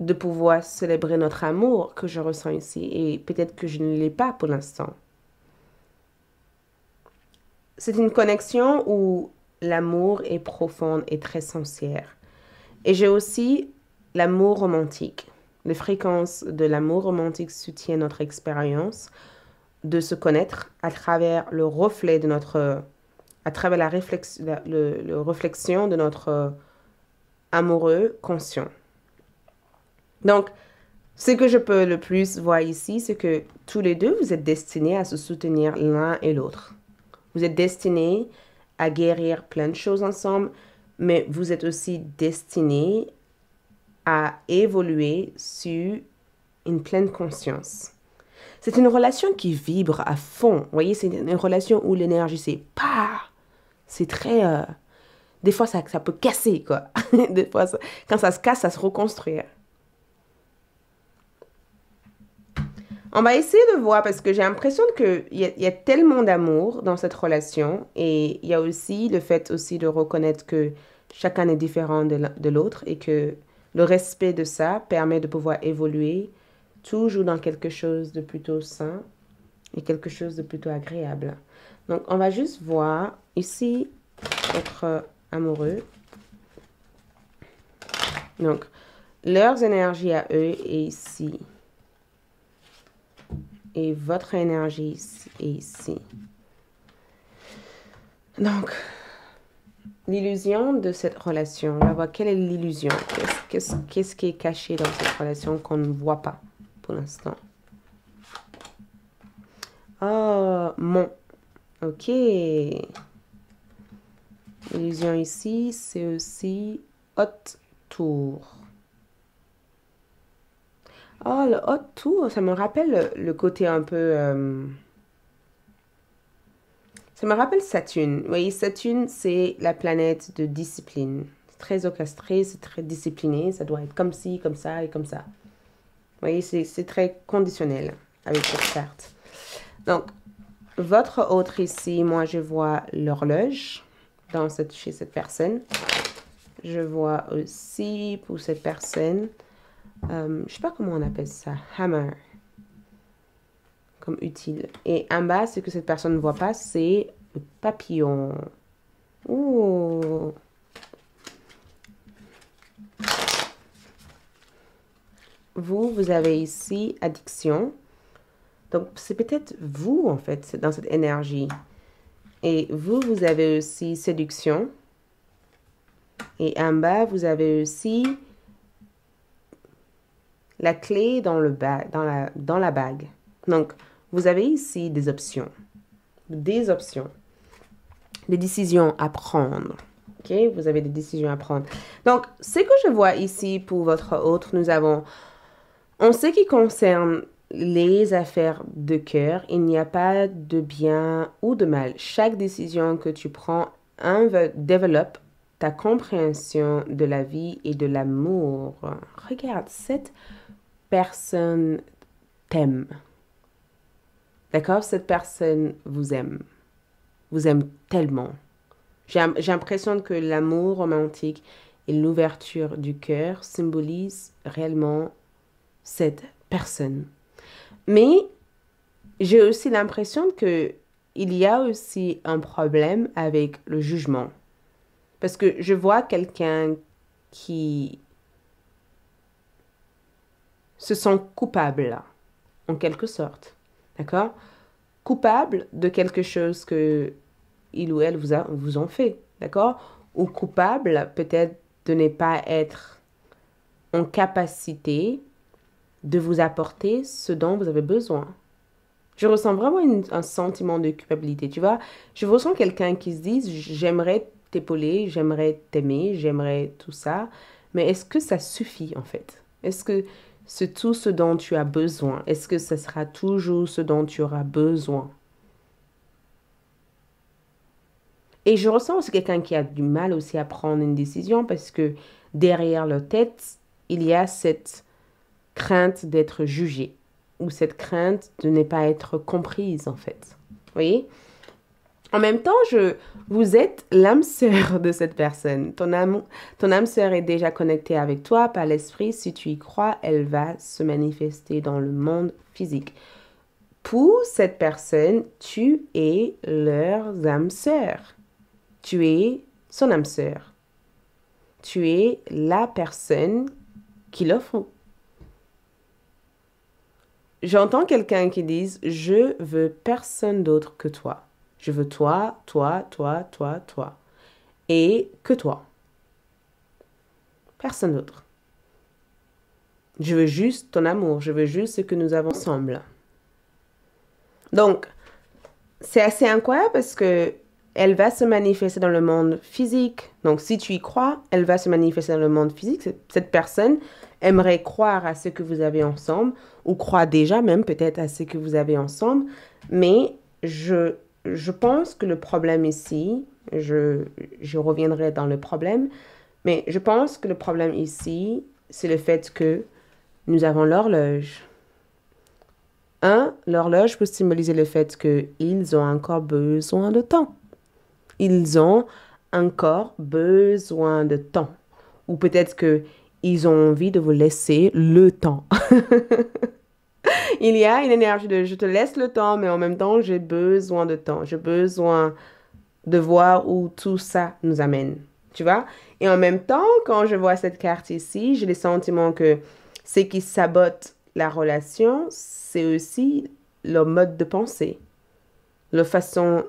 de pouvoir célébrer notre amour que je ressens ici et peut-être que je ne l'ai pas pour l'instant. C'est une connexion où l'amour est profond et très sincère. Et j'ai aussi l'amour romantique. Les fréquences de l'amour romantique soutiennent notre expérience de se connaître à travers le reflet de notre à travers la, réflexion, le, réflexion de notre euh, amoureux conscient. Donc, ce que je peux le plus voir ici, c'est que tous les deux, vous êtes destinés à se soutenir l'un et l'autre. Vous êtes destinés à guérir plein de choses ensemble, mais vous êtes aussi destinés à évoluer sur une pleine conscience. C'est une relation qui vibre à fond. Vous voyez, c'est une relation où l'énergie, c'est pas c'est très... Euh, des fois, ça, ça peut casser, quoi. des fois, quand ça se casse, ça se reconstruit. On va essayer de voir parce que j'ai l'impression qu'il y, y, a tellement d'amour dans cette relation et il y a aussi le fait aussi de reconnaître que chacun est différent de l'autre et que le respect de ça permet de pouvoir évoluer toujours dans quelque chose de plutôt sain et quelque chose de plutôt agréable. Donc on va juste voir ici, votre euh, amoureux. Donc, leurs énergies à eux est ici. Et votre énergie est ici. Donc, l'illusion de cette relation, on va quelle est l'illusion. Qu'est-ce ce qui est caché dans cette relation qu'on ne voit pas pour l'instant? Ah, mon. Ok illusion ici, c'est aussi haute tour. Oh, le haute tour, ça me rappelle le côté un peu... Euh, ça me rappelle Saturne. Vous voyez, Saturne, c'est la planète de discipline. C'est très orchestré, c'est très discipliné. Ça doit être comme ci, comme ça et comme ça. Vous voyez, c'est très conditionnel avec cette carte. Donc, votre autre ici, moi, je vois l'horloge cette, chez cette personne. Je vois aussi pour cette personne, euh, je sais pas comment on appelle ça, hammer, comme utile. Et en bas, ce que cette personne ne voit pas, c'est papillon. Ouh Vous, vous avez ici addiction. Donc, c'est peut-être vous, en fait, c'est dans cette énergie. Et vous, vous avez aussi séduction. Et en bas, vous avez aussi la clé dans, le bas, dans, la, dans la bague. Donc, vous avez ici des options. Des options. Des décisions à prendre. OK? Vous avez des décisions à prendre. Donc, ce que je vois ici pour votre autre, nous avons... On sait qui concerne les affaires de cœur, il n'y a pas de bien ou de mal. Chaque décision que tu prends développe ta compréhension de la vie et de l'amour. Regarde, cette personne t'aime. D'accord Cette personne vous aime. Vous aime tellement. J'ai l'impression que l'amour romantique et l'ouverture du cœur symbolisent réellement cette personne. Mais j'ai aussi l'impression qu'il y a aussi un problème avec le jugement. Parce que je vois quelqu'un qui se sent coupable, en quelque sorte. D'accord Coupable de quelque chose que il ou elle vous, a, vous ont fait. D'accord Ou coupable peut-être de ne pas être en capacité de vous apporter ce dont vous avez besoin. Je ressens vraiment un sentiment de culpabilité, tu vois. Je ressens quelqu'un qui se dit, j'aimerais t'épauler, j'aimerais t'aimer, j'aimerais tout ça, mais est-ce que ça suffit en fait Est-ce que c'est tout ce dont tu as besoin Est-ce que ce sera toujours ce dont tu auras besoin Et je ressens aussi quelqu'un qui a du mal aussi à prendre une décision parce que derrière leur tête, il y a cette crainte d'être jugée ou cette crainte de ne pas être comprise en fait. oui En même temps, je, vous êtes l'âme sœur de cette personne. Ton âme, ton âme sœur est déjà connectée avec toi par l'esprit. Si tu y crois, elle va se manifester dans le monde physique. Pour cette personne, tu es leur âme sœur. Tu es son âme sœur. Tu es la personne qui l'offre. J'entends quelqu'un qui dise Je veux personne d'autre que toi. Je veux toi, toi, toi, toi, toi. Et que toi. Personne d'autre. Je veux juste ton amour. Je veux juste ce que nous avons ensemble. Donc, c'est assez incroyable parce que elle va se manifester dans le monde physique. Donc, si tu y crois, elle va se manifester dans le monde physique. Cette personne aimerait croire à ce que vous avez ensemble ou croient déjà même peut-être à ce que vous avez ensemble. Mais je, je pense que le problème ici, je, je reviendrai dans le problème, mais je pense que le problème ici, c'est le fait que nous avons l'horloge. Un, hein? l'horloge peut symboliser le fait qu'ils ont encore besoin de temps. Ils ont encore besoin de temps. Ou peut-être que ils ont envie de vous laisser le temps. Il y a une énergie de je te laisse le temps, mais en même temps, j'ai besoin de temps. J'ai besoin de voir où tout ça nous amène. Tu vois? Et en même temps, quand je vois cette carte ici, j'ai le sentiment que ce qui sabote la relation, c'est aussi le mode de pensée, la façon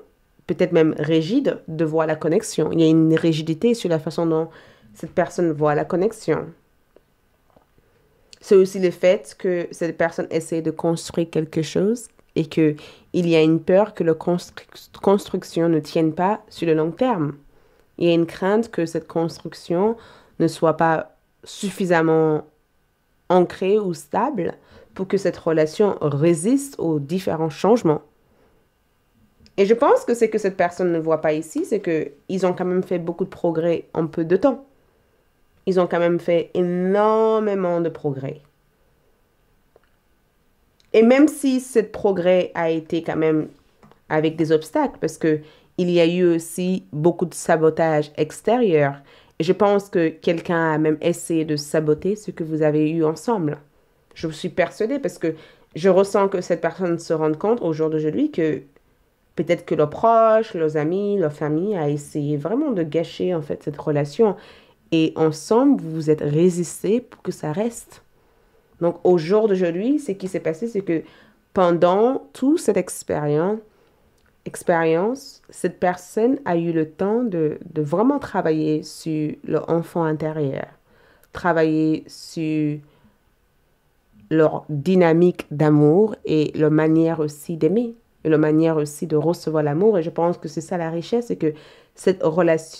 peut-être même rigide de voir la connexion. Il y a une rigidité sur la façon dont cette personne voit la connexion c'est aussi le fait que cette personne essaie de construire quelque chose et que il y a une peur que la construction ne tienne pas sur le long terme. Il y a une crainte que cette construction ne soit pas suffisamment ancrée ou stable pour que cette relation résiste aux différents changements. Et je pense que ce que cette personne ne voit pas ici, c'est qu'ils ont quand même fait beaucoup de progrès en peu de temps ils ont quand même fait énormément de progrès. Et même si ce progrès a été quand même avec des obstacles, parce qu'il y a eu aussi beaucoup de sabotage extérieur. Et je pense que quelqu'un a même essayé de saboter ce que vous avez eu ensemble. Je suis persuadée parce que je ressens que cette personne se rende compte au jour d'aujourd'hui que peut-être que leurs proches, leurs amis, leur famille a essayé vraiment de gâcher en fait cette relation et ensemble, vous vous êtes résisté pour que ça reste. Donc au jour d'aujourd'hui, ce qui s'est passé, c'est que pendant toute cette expérience, expérience, cette personne a eu le temps de, vraiment travailler sur leur enfant intérieur, travailler sur leur dynamique d'amour et leur manière aussi d'aimer, et leur manière aussi de recevoir l'amour. Et je pense que c'est ça la richesse, c'est que cette relation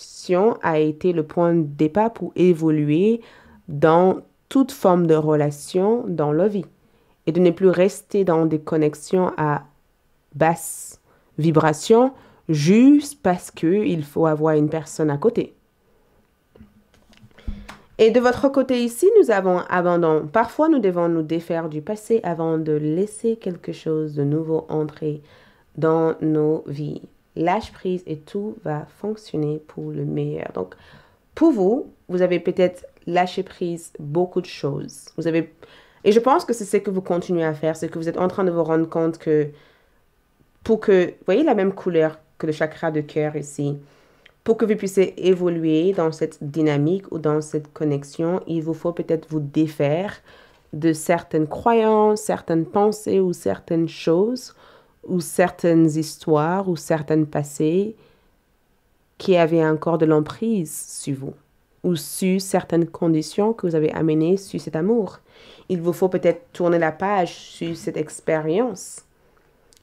a été le point de départ pour évoluer dans toute forme de relation dans la vie et de ne plus rester dans des connexions à basse vibration juste parce qu'il faut avoir une personne à côté. Et de votre côté ici, nous avons abandon. Parfois, nous devons nous défaire du passé avant de laisser quelque chose de nouveau entrer dans nos vies lâche prise et tout va fonctionner pour le meilleur. Donc, pour vous, vous avez peut-être lâché prise beaucoup de choses. Vous avez et je pense que c'est ce que vous continuez à faire, c'est que vous êtes en train de vous rendre compte que pour que, voyez la même couleur que le chakra de cœur ici, pour que vous puissiez évoluer dans cette dynamique ou dans cette connexion, il vous faut peut-être vous défaire de certaines croyances, certaines pensées ou certaines choses ou certaines histoires ou certaines passés qui avaient encore de l'emprise sur vous ou sur certaines conditions que vous avez amenées sur cet amour. Il vous faut peut-être tourner la page sur cette expérience.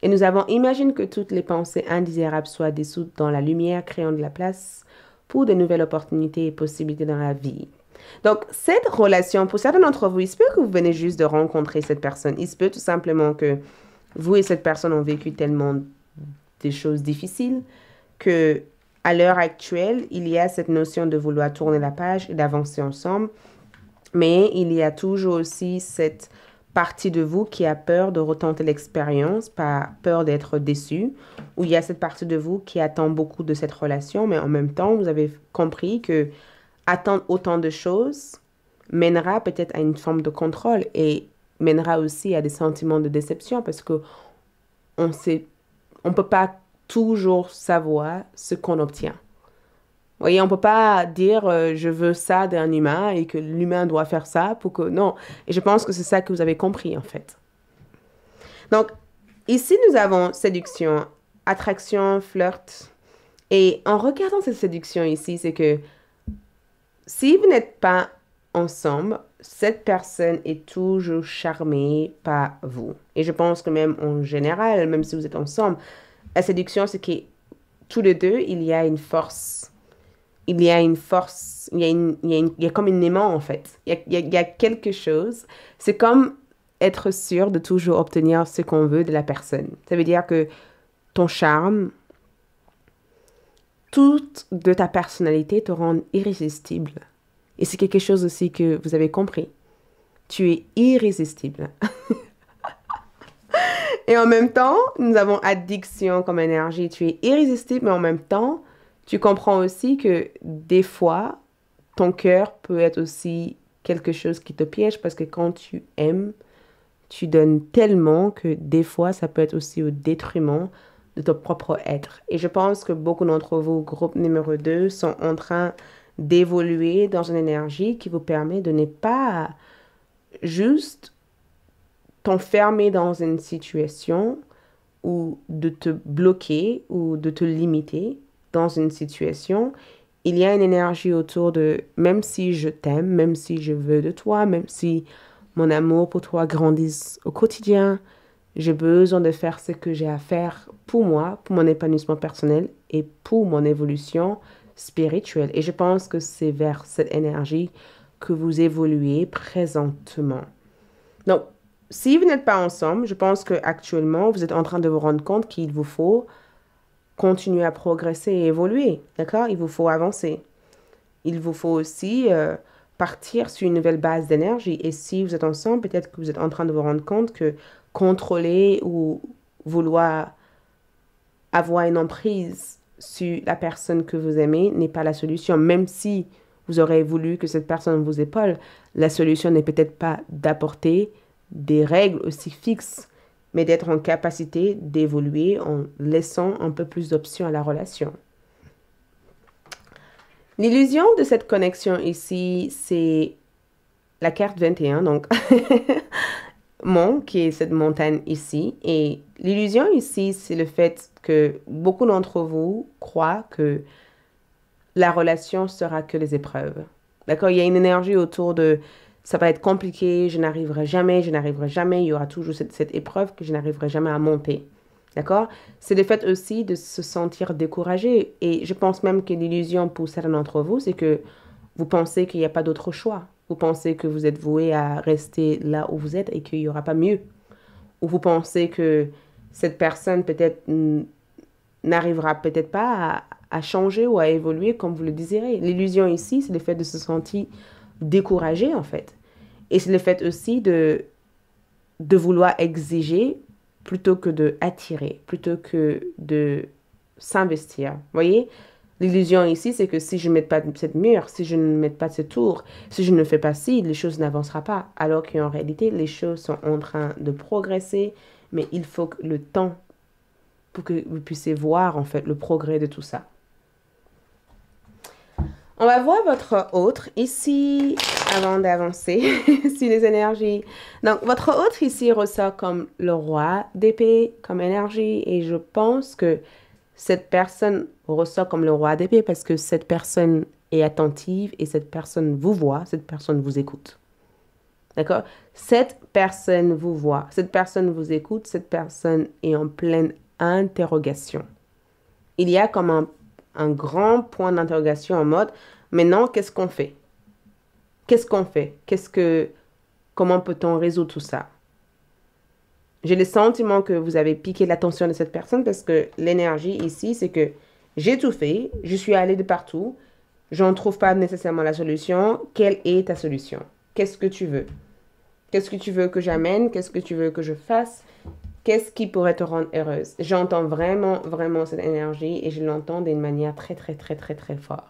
Et nous avons imaginé que toutes les pensées indésirables soient dissoutes dans la lumière, créant de la place pour de nouvelles opportunités et possibilités dans la vie. Donc, cette relation, pour certains d'entre vous, il se peut que vous venez juste de rencontrer cette personne. Il se peut tout simplement que vous et cette personne ont vécu tellement des choses difficiles que à l'heure actuelle, il y a cette notion de vouloir tourner la page et d'avancer ensemble, mais il y a toujours aussi cette partie de vous qui a peur de retenter l'expérience, pas peur d'être déçu, ou il y a cette partie de vous qui attend beaucoup de cette relation, mais en même temps, vous avez compris que attendre autant de choses mènera peut-être à une forme de contrôle et mènera aussi à des sentiments de déception parce que on sait, on peut pas toujours savoir ce qu'on obtient. Vous voyez, on peut pas dire euh, je veux ça d'un humain et que l'humain doit faire ça pour que non. Et je pense que c'est ça que vous avez compris en fait. Donc ici nous avons séduction, attraction, flirt. Et en regardant cette séduction ici, c'est que si vous n'êtes pas ensemble, cette personne est toujours charmée par vous. Et je pense que même en général, même si vous êtes ensemble, la séduction, c'est que tous les deux, il y a une force. Il y a une force, il y a, une, comme un aimant en fait. il y a quelque chose. C'est comme être sûr de toujours obtenir ce qu'on veut de la personne. Ça veut dire que ton charme, toute de ta personnalité te rend irrésistible. Et c'est quelque chose aussi que vous avez compris. Tu es irrésistible. et en même temps, nous avons addiction comme énergie. Tu es irrésistible, mais en même temps, tu comprends aussi que des fois, ton cœur peut être aussi quelque chose qui te piège parce que quand tu aimes, tu donnes tellement que des fois, ça peut être aussi au détriment de ton propre être. Et je pense que beaucoup d'entre vous, groupe numéro 2, sont en train d'évoluer dans une énergie qui vous permet de ne pas juste t'enfermer dans une situation ou de te bloquer ou de te limiter dans une situation. Il y a une énergie autour de même si je t'aime, même si je veux de toi, même si mon amour pour toi grandisse au quotidien, j'ai besoin de faire ce que j'ai à faire pour moi, pour mon épanouissement personnel et pour mon évolution spirituel Et je pense que c'est vers cette énergie que vous évoluez présentement. Donc, si vous n'êtes pas ensemble, je pense qu'actuellement, vous êtes en train de vous rendre compte qu'il vous faut continuer à progresser et évoluer. D'accord Il vous faut avancer. Il vous faut aussi euh, partir sur une nouvelle base d'énergie. Et si vous êtes ensemble, peut-être que vous êtes en train de vous rendre compte que contrôler ou vouloir avoir une emprise sur la personne que vous aimez n'est pas la solution, même si vous aurez voulu que cette personne vous épaule. La solution n'est peut-être pas d'apporter des règles aussi fixes, mais d'être en capacité d'évoluer en laissant un peu plus d'options à la relation. L'illusion de cette connexion ici, c'est la carte 21, donc mont, qui est cette montagne ici. Et l'illusion ici, c'est le fait que beaucoup d'entre vous croient que la relation sera que les épreuves. D'accord Il y a une énergie autour de ça va être compliqué, je n'arriverai jamais, je n'arriverai jamais, il y aura toujours cette, cette épreuve que je n'arriverai jamais à monter. D'accord C'est le fait aussi de se sentir découragé. Et je pense même que l'illusion pour certains d'entre vous, c'est que vous pensez qu'il n'y a pas d'autre choix vous pensez que vous êtes voué à rester là où vous êtes et qu'il n'y aura pas mieux. Ou vous pensez que cette personne peut-être n'arrivera peut-être pas à, changer ou à évoluer comme vous le désirez. L'illusion ici, c'est le fait de se sentir découragé en fait. Et c'est le fait aussi de, de vouloir exiger plutôt que de attirer, plutôt que de s'investir. Vous voyez, L'illusion ici, c'est que si je ne mets pas cette mur, si je ne mets pas ce tour, si je ne fais pas ci, les choses n'avanceront pas. Alors qu'en réalité, les choses sont en train de progresser, mais il faut le temps pour que vous puissiez voir en fait le progrès de tout ça. On va voir votre autre ici avant d'avancer sur les énergies. Donc, votre autre ici ressort comme le roi d'épée, comme énergie. Et je pense que cette personne ressort comme le roi d'épée parce que cette personne est attentive et cette personne vous voit, cette personne vous écoute. D'accord Cette personne vous voit, cette personne vous écoute, cette personne est en pleine interrogation. Il y a comme un, grand point d'interrogation en mode maintenant, qu'est-ce qu'on fait Qu'est-ce qu'on fait Qu'est-ce que comment peut-on résoudre tout ça J'ai le sentiment que vous avez piqué l'attention de cette personne parce que l'énergie ici, c'est que j'ai tout fait, je suis allée de partout, je n'en trouve pas nécessairement la solution. Quelle est ta solution Qu'est-ce que tu veux Qu'est-ce que tu veux que j'amène Qu'est-ce que tu veux que je fasse Qu'est-ce qui pourrait te rendre heureuse J'entends vraiment, vraiment cette énergie et je l'entends d'une manière très, très, très, très, très forte.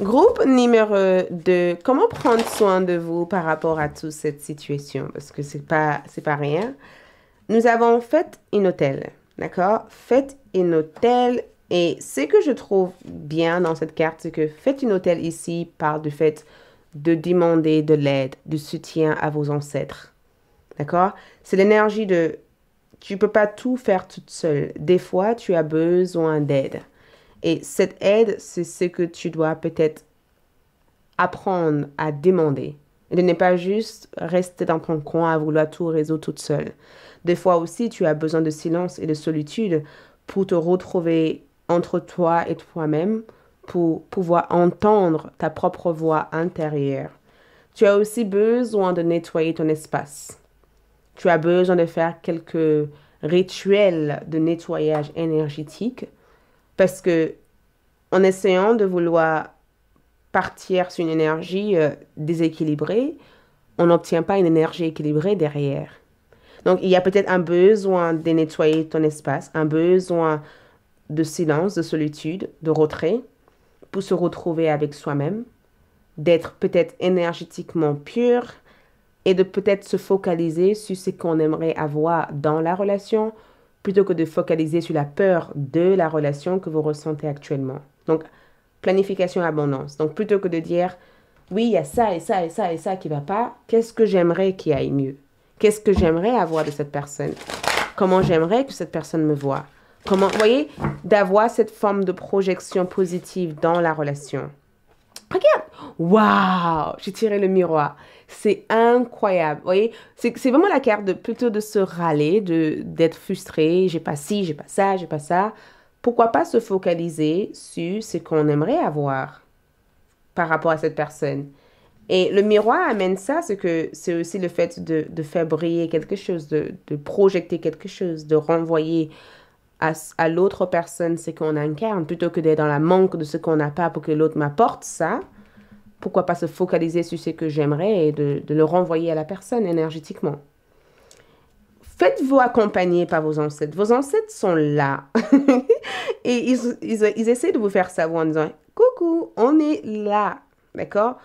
Groupe numéro 2, comment prendre soin de vous par rapport à toute cette situation Parce que c'est pas, c'est pas rien. Nous avons fait une hôtel. D'accord Faites une hôtel. Et ce que je trouve bien dans cette carte, c'est que faites une hôtel ici par du fait de demander de l'aide, du soutien à vos ancêtres. D'accord C'est l'énergie de tu peux pas tout faire toute seule. Des fois, tu as besoin d'aide. Et cette aide, c'est ce que tu dois peut-être apprendre à demander. Et de ne pas juste rester dans ton coin à vouloir tout résoudre toute seule. Des fois aussi, tu as besoin de silence et de solitude pour te retrouver entre toi et toi-même, pour pouvoir entendre ta propre voix intérieure. Tu as aussi besoin de nettoyer ton espace. Tu as besoin de faire quelques rituels de nettoyage énergétique parce que en essayant de vouloir partir sur une énergie euh, déséquilibrée, on n'obtient pas une énergie équilibrée derrière. Donc, il y a peut-être un besoin de nettoyer ton espace, un besoin de silence, de solitude, de retrait, pour se retrouver avec soi-même, d'être peut-être énergétiquement pur et de peut-être se focaliser sur ce qu'on aimerait avoir dans la relation plutôt que de focaliser sur la peur de la relation que vous ressentez actuellement. Donc, planification abondance. Donc, plutôt que de dire, oui, il y a ça et ça et ça et ça qui va pas, qu'est-ce que j'aimerais qu'il aille mieux Qu'est-ce que j'aimerais avoir de cette personne? Comment j'aimerais que cette personne me voit? Comment, vous voyez, d'avoir cette forme de projection positive dans la relation. Regarde, waouh, j'ai tiré le miroir. C'est incroyable. Vous voyez, c'est vraiment la carte de, plutôt de se râler, de d'être frustré, j'ai pas ci, j'ai pas ça, j'ai pas ça. Pourquoi pas se focaliser sur ce qu'on aimerait avoir par rapport à cette personne et le miroir amène ça, c'est que c'est aussi le fait de, de, faire briller quelque chose, de, de projeter quelque chose, de renvoyer à, à l'autre personne ce qu'on incarne, plutôt que d'être dans la manque de ce qu'on n'a pas pour que l'autre m'apporte ça. Pourquoi pas se focaliser sur ce que j'aimerais et de, de le renvoyer à la personne énergétiquement faites-vous accompagner par vos ancêtres. Vos ancêtres sont là. et ils, ils, ils, essaient de vous faire savoir en disant, coucou, on est là. D'accord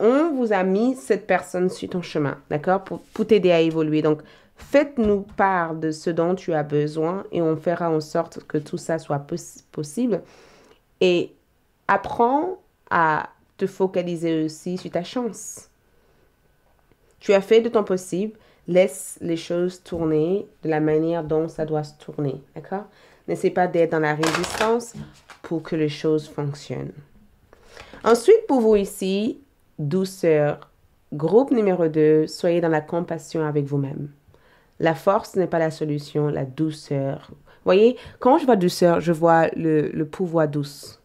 on vous a mis cette personne sur ton chemin, d'accord Pour, t'aider à évoluer. Donc, faites-nous part de ce dont tu as besoin et on fera en sorte que tout ça soit possible. Et apprends à te focaliser aussi sur ta chance. Tu as fait de ton possible, laisse les choses tourner de la manière dont ça doit se tourner, d'accord N'essaie pas d'être dans la résistance pour que les choses fonctionnent. Ensuite, pour vous ici, douceur. Groupe numéro 2, soyez dans la compassion avec vous-même. La force n'est pas la solution, la douceur. Voyez, quand je vois douceur, je vois le, le pouvoir douce.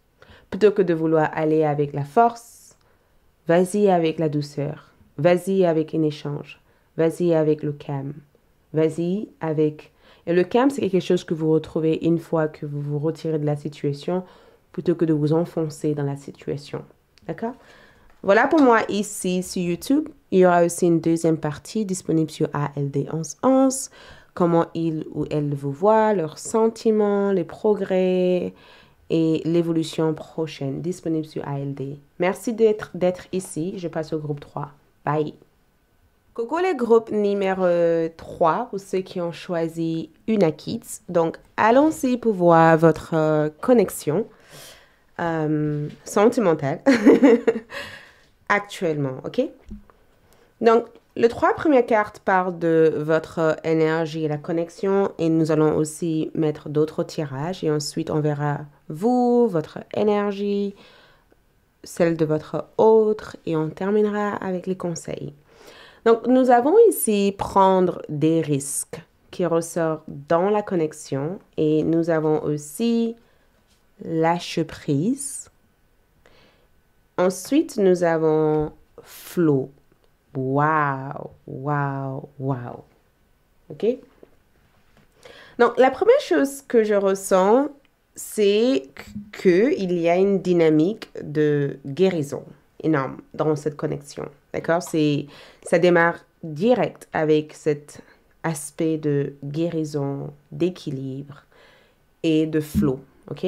Plutôt que de vouloir aller avec la force, vas-y avec la douceur. Vas-y avec un échange. Vas-y avec le calme. Vas-y avec... Et le calme, c'est quelque chose que vous retrouvez une fois que vous vous retirez de la situation, plutôt que de vous enfoncer dans la situation. D'accord voilà pour moi ici sur YouTube. Il y aura aussi une deuxième partie disponible sur ALD 1111. Comment ils ou elles vous voient, leurs sentiments, les progrès et l'évolution prochaine disponible sur ALD. Merci d'être ici. Je passe au groupe 3. Bye. Coucou les groupes numéro 3 pour ceux qui ont choisi Una Kids. Donc, allons-y pour voir votre euh, connexion euh, sentimentale. actuellement, ok Donc, les trois premières cartes parlent de votre euh, énergie et la connexion et nous allons aussi mettre d'autres tirages et ensuite on verra vous, votre énergie, celle de votre autre et on terminera avec les conseils. Donc nous avons ici prendre des risques qui ressortent dans la connexion et nous avons aussi lâcher prise Ensuite, nous avons flow. Wow, wow, wow. OK? Donc, la première chose que je ressens, c'est qu'il y a une dynamique de guérison énorme dans cette connexion. D'accord? C'est, ça démarre direct avec cet aspect de guérison, d'équilibre et de flow. OK?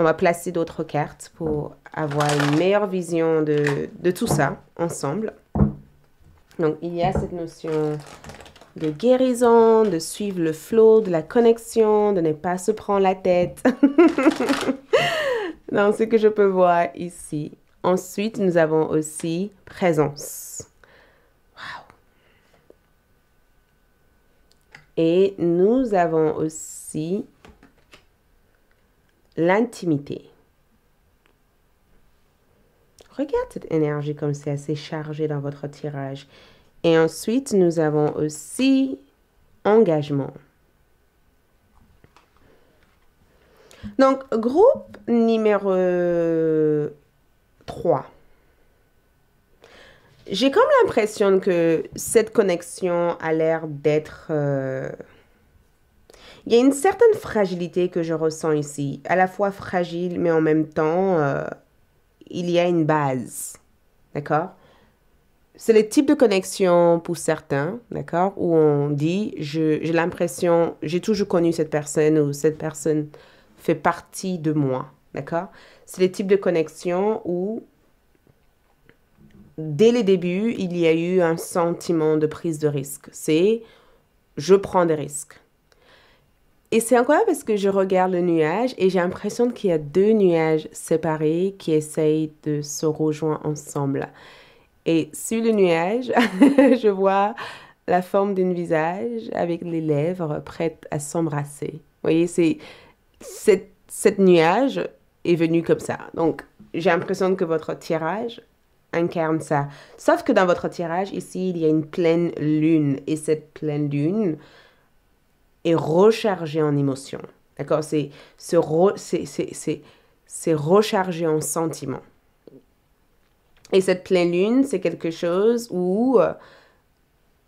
on va placer d'autres cartes pour avoir une meilleure vision de, tout ça ensemble. Donc, il y a cette notion de guérison, de suivre le flot, de la connexion, de ne pas se prendre la tête. dans ce que je peux voir ici. Ensuite, nous avons aussi présence. Et nous avons aussi l'intimité. Regarde cette énergie comme c'est assez chargé dans votre tirage. Et ensuite, nous avons aussi engagement. Donc, groupe numéro 3. J'ai comme l'impression que cette connexion a l'air d'être... Euh, il y a une certaine fragilité que je ressens ici, à la fois fragile, mais en même temps, euh, il y a une base, d'accord C'est le type de connexion pour certains, d'accord Où on dit, j'ai l'impression, j'ai toujours connu cette personne ou cette personne fait partie de moi, d'accord C'est le type de connexion où dès les débuts, il y a eu un sentiment de prise de risque. C'est je prends des risques. Et c'est incroyable parce que je regarde le nuage et j'ai l'impression qu'il y a deux nuages séparés qui essayent de se rejoindre ensemble. Et sur le nuage, je vois la forme d'un visage avec les lèvres prêtes à s'embrasser. Vous voyez, c'est cette, nuage est venu comme ça. Donc, j'ai l'impression que votre tirage incarne ça. Sauf que dans votre tirage, ici, il y a une pleine lune. Et cette pleine lune et rechargé en émotion. D'accord C'est se rechargé en sentiments. Et cette pleine lune, c'est quelque chose où euh,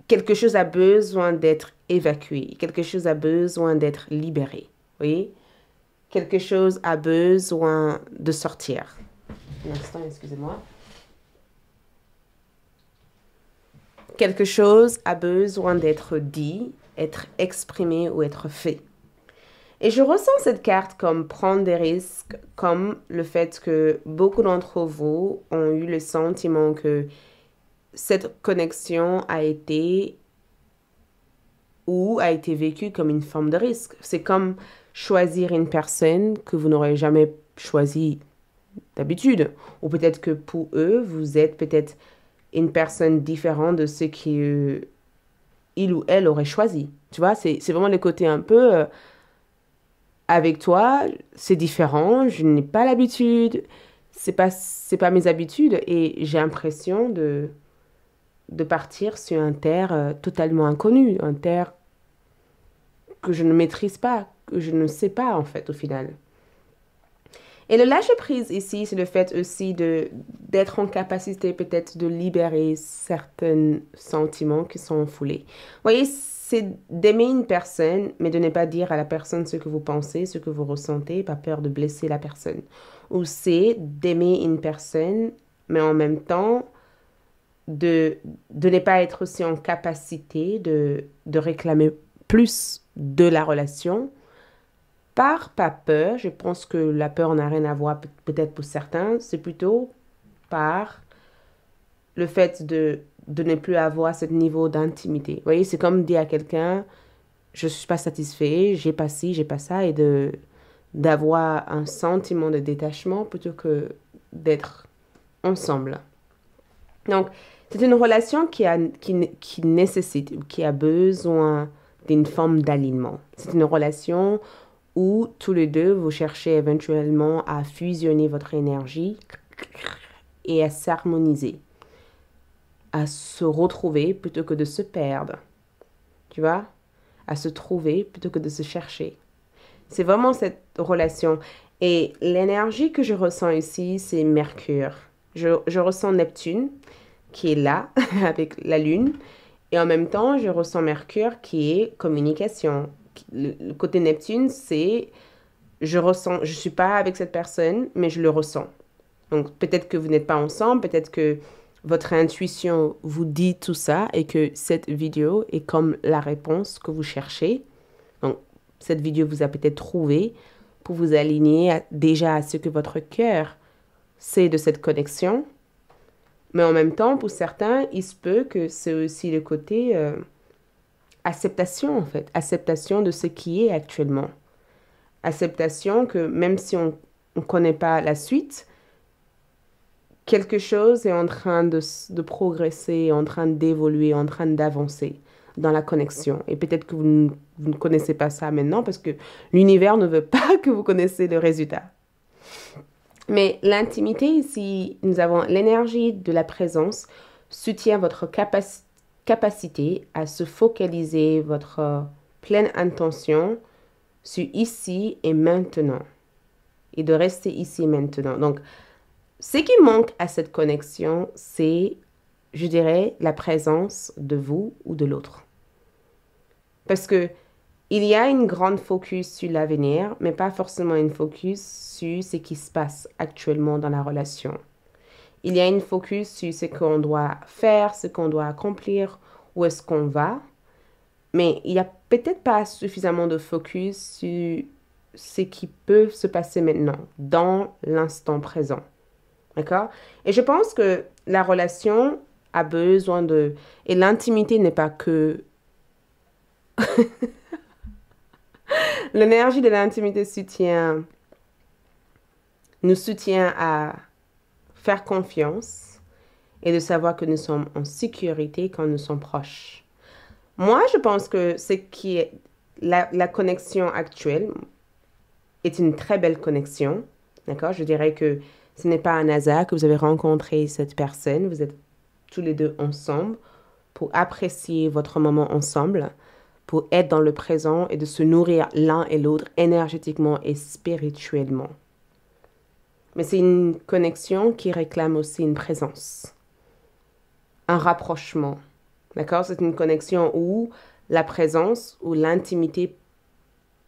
quelque chose a besoin d'être évacué, quelque chose a besoin d'être libéré. Oui Quelque chose a besoin de sortir. Un instant, excusez-moi. Quelque chose a besoin d'être dit, être exprimé ou être fait. Et je ressens cette carte comme prendre des risques, comme le fait que beaucoup d'entre vous ont eu le sentiment que cette connexion a été ou a été vécue comme une forme de risque. C'est comme choisir une personne que vous n'aurez jamais choisie d'habitude. Ou peut-être que pour eux, vous êtes peut-être une personne différente de ce qui euh, il ou elle aurait choisi. Tu vois, c'est vraiment le côté un peu euh, avec toi, c'est différent, je n'ai pas l'habitude, c'est pas pas mes habitudes et j'ai l'impression de de partir sur un terre euh, totalement inconnu, un terre que je ne maîtrise pas, que je ne sais pas en fait au final. Et le lâcher-prise ici, c'est le fait aussi d'être en capacité peut-être de libérer certains sentiments qui sont foulés. Vous voyez, c'est d'aimer une personne, mais de ne pas dire à la personne ce que vous pensez, ce que vous ressentez, pas peur de blesser la personne. Ou c'est d'aimer une personne, mais en même temps de, de ne pas être aussi en capacité de, de réclamer plus de la relation par pas peur, je pense que la peur n'a rien à voir peut-être pour certains, c'est plutôt par le fait de, ne plus avoir ce niveau d'intimité. Vous voyez, c'est comme dire à quelqu'un, je ne suis pas satisfait, j'ai pas ci, j'ai pas ça, et de d'avoir un sentiment de détachement plutôt que d'être ensemble. Donc, c'est une relation qui, a, qui, qui nécessite, qui a besoin d'une forme d'alignement. C'est une relation ou tous les deux, vous cherchez éventuellement à fusionner votre énergie et à s'harmoniser, à se retrouver plutôt que de se perdre. Tu vois À se trouver plutôt que de se chercher. C'est vraiment cette relation. Et l'énergie que je ressens ici, c'est Mercure. Je, je ressens Neptune qui est là avec la Lune. Et en même temps, je ressens Mercure qui est communication, le, côté Neptune, c'est je ressens, je suis pas avec cette personne, mais je le ressens. Donc peut-être que vous n'êtes pas ensemble, peut-être que votre intuition vous dit tout ça et que cette vidéo est comme la réponse que vous cherchez. Donc cette vidéo vous a peut-être trouvé pour vous aligner déjà à ce que votre cœur sait de cette connexion. Mais en même temps, pour certains, il se peut que c'est aussi le côté euh, acceptation en fait, acceptation de ce qui est actuellement. Acceptation que même si on ne connaît pas la suite, quelque chose est en train de, de progresser, en train d'évoluer, en train d'avancer dans la connexion. Et peut-être que vous ne, connaissez pas ça maintenant parce que l'univers ne veut pas que vous connaissez le résultat. Mais l'intimité ici, nous avons l'énergie de la présence, soutient votre capacité capacité à se focaliser votre pleine intention sur ici et maintenant et de rester ici et maintenant. Donc, ce qui manque à cette connexion, c'est, je dirais, la présence de vous ou de l'autre. Parce que il y a une grande focus sur l'avenir, mais pas forcément une focus sur ce qui se passe actuellement dans la relation. Il y a une focus sur ce qu'on doit faire, ce qu'on doit accomplir, où est-ce qu'on va. Mais il n'y a peut-être pas suffisamment de focus sur ce qui peut se passer maintenant, dans l'instant présent. D'accord Et je pense que la relation a besoin de... Et l'intimité n'est pas que... L'énergie de l'intimité soutient... nous soutient à faire confiance et de savoir que nous sommes en sécurité quand nous sommes proches. Moi, je pense que ce qui est la, la connexion actuelle est une très belle connexion. D'accord Je dirais que ce n'est pas un hasard que vous avez rencontré cette personne. Vous êtes tous les deux ensemble pour apprécier votre moment ensemble, pour être dans le présent et de se nourrir l'un et l'autre énergétiquement et spirituellement mais c'est une connexion qui réclame aussi une présence, un rapprochement. D'accord C'est une connexion où la présence ou l'intimité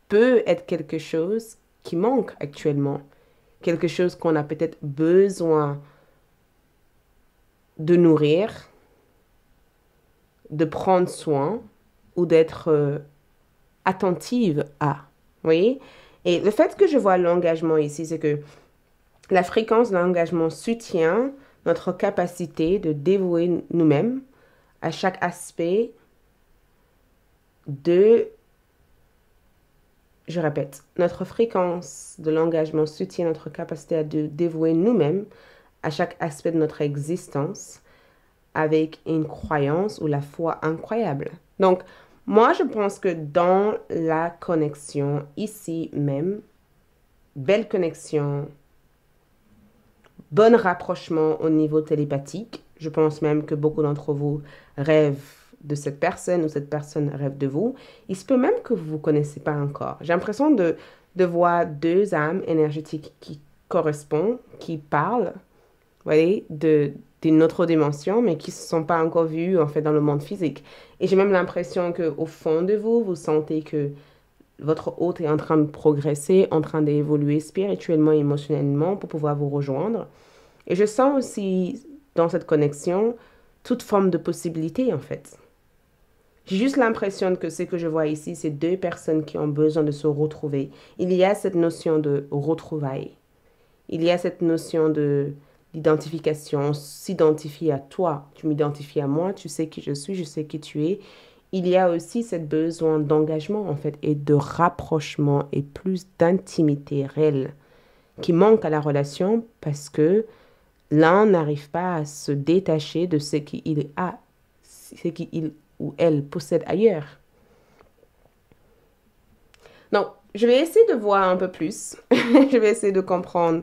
peut être quelque chose qui manque actuellement, quelque chose qu'on a peut-être besoin de nourrir, de prendre soin ou d'être euh, attentive à. Oui. Et le fait que je vois l'engagement ici, c'est que la fréquence de l'engagement soutient notre capacité de dévouer nous-mêmes à chaque aspect de... Je répète, notre fréquence de l'engagement soutient notre capacité à de dévouer nous-mêmes à chaque aspect de notre existence avec une croyance ou la foi incroyable. Donc, moi, je pense que dans la connexion, ici même, belle connexion, bon rapprochement au niveau télépathique. Je pense même que beaucoup d'entre vous rêvent de cette personne ou cette personne rêve de vous. Il se peut même que vous ne vous connaissez pas encore. J'ai l'impression de, de voir deux âmes énergétiques qui correspondent, qui parlent, vous voyez, de, d'une autre dimension, mais qui ne se sont pas encore vues en fait dans le monde physique. Et j'ai même l'impression que au fond de vous, vous sentez que votre hôte est en train de progresser, en train d'évoluer spirituellement, émotionnellement pour pouvoir vous rejoindre. Et je sens aussi dans cette connexion toute forme de possibilité en fait. J'ai juste l'impression que ce que je vois ici, c'est deux personnes qui ont besoin de se retrouver. Il y a cette notion de retrouvailles. Il y a cette notion de on s'identifie à toi. Tu m'identifies à moi, tu sais qui je suis, je sais qui tu es il y a aussi cette besoin d'engagement en fait et de rapprochement et plus d'intimité réelle qui manque à la relation parce que l'un n'arrive pas à se détacher de ce qu'il a, ce qu'il ou elle possède ailleurs. Donc, je vais essayer de voir un peu plus. je vais essayer de comprendre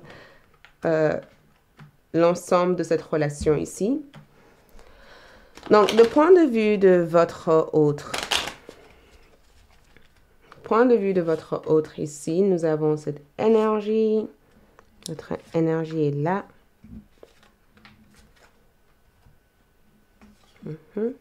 euh, l'ensemble de cette relation ici. Donc, le point de vue de votre autre. Point de vue de votre autre ici, nous avons cette énergie. Notre énergie est là. Mhm.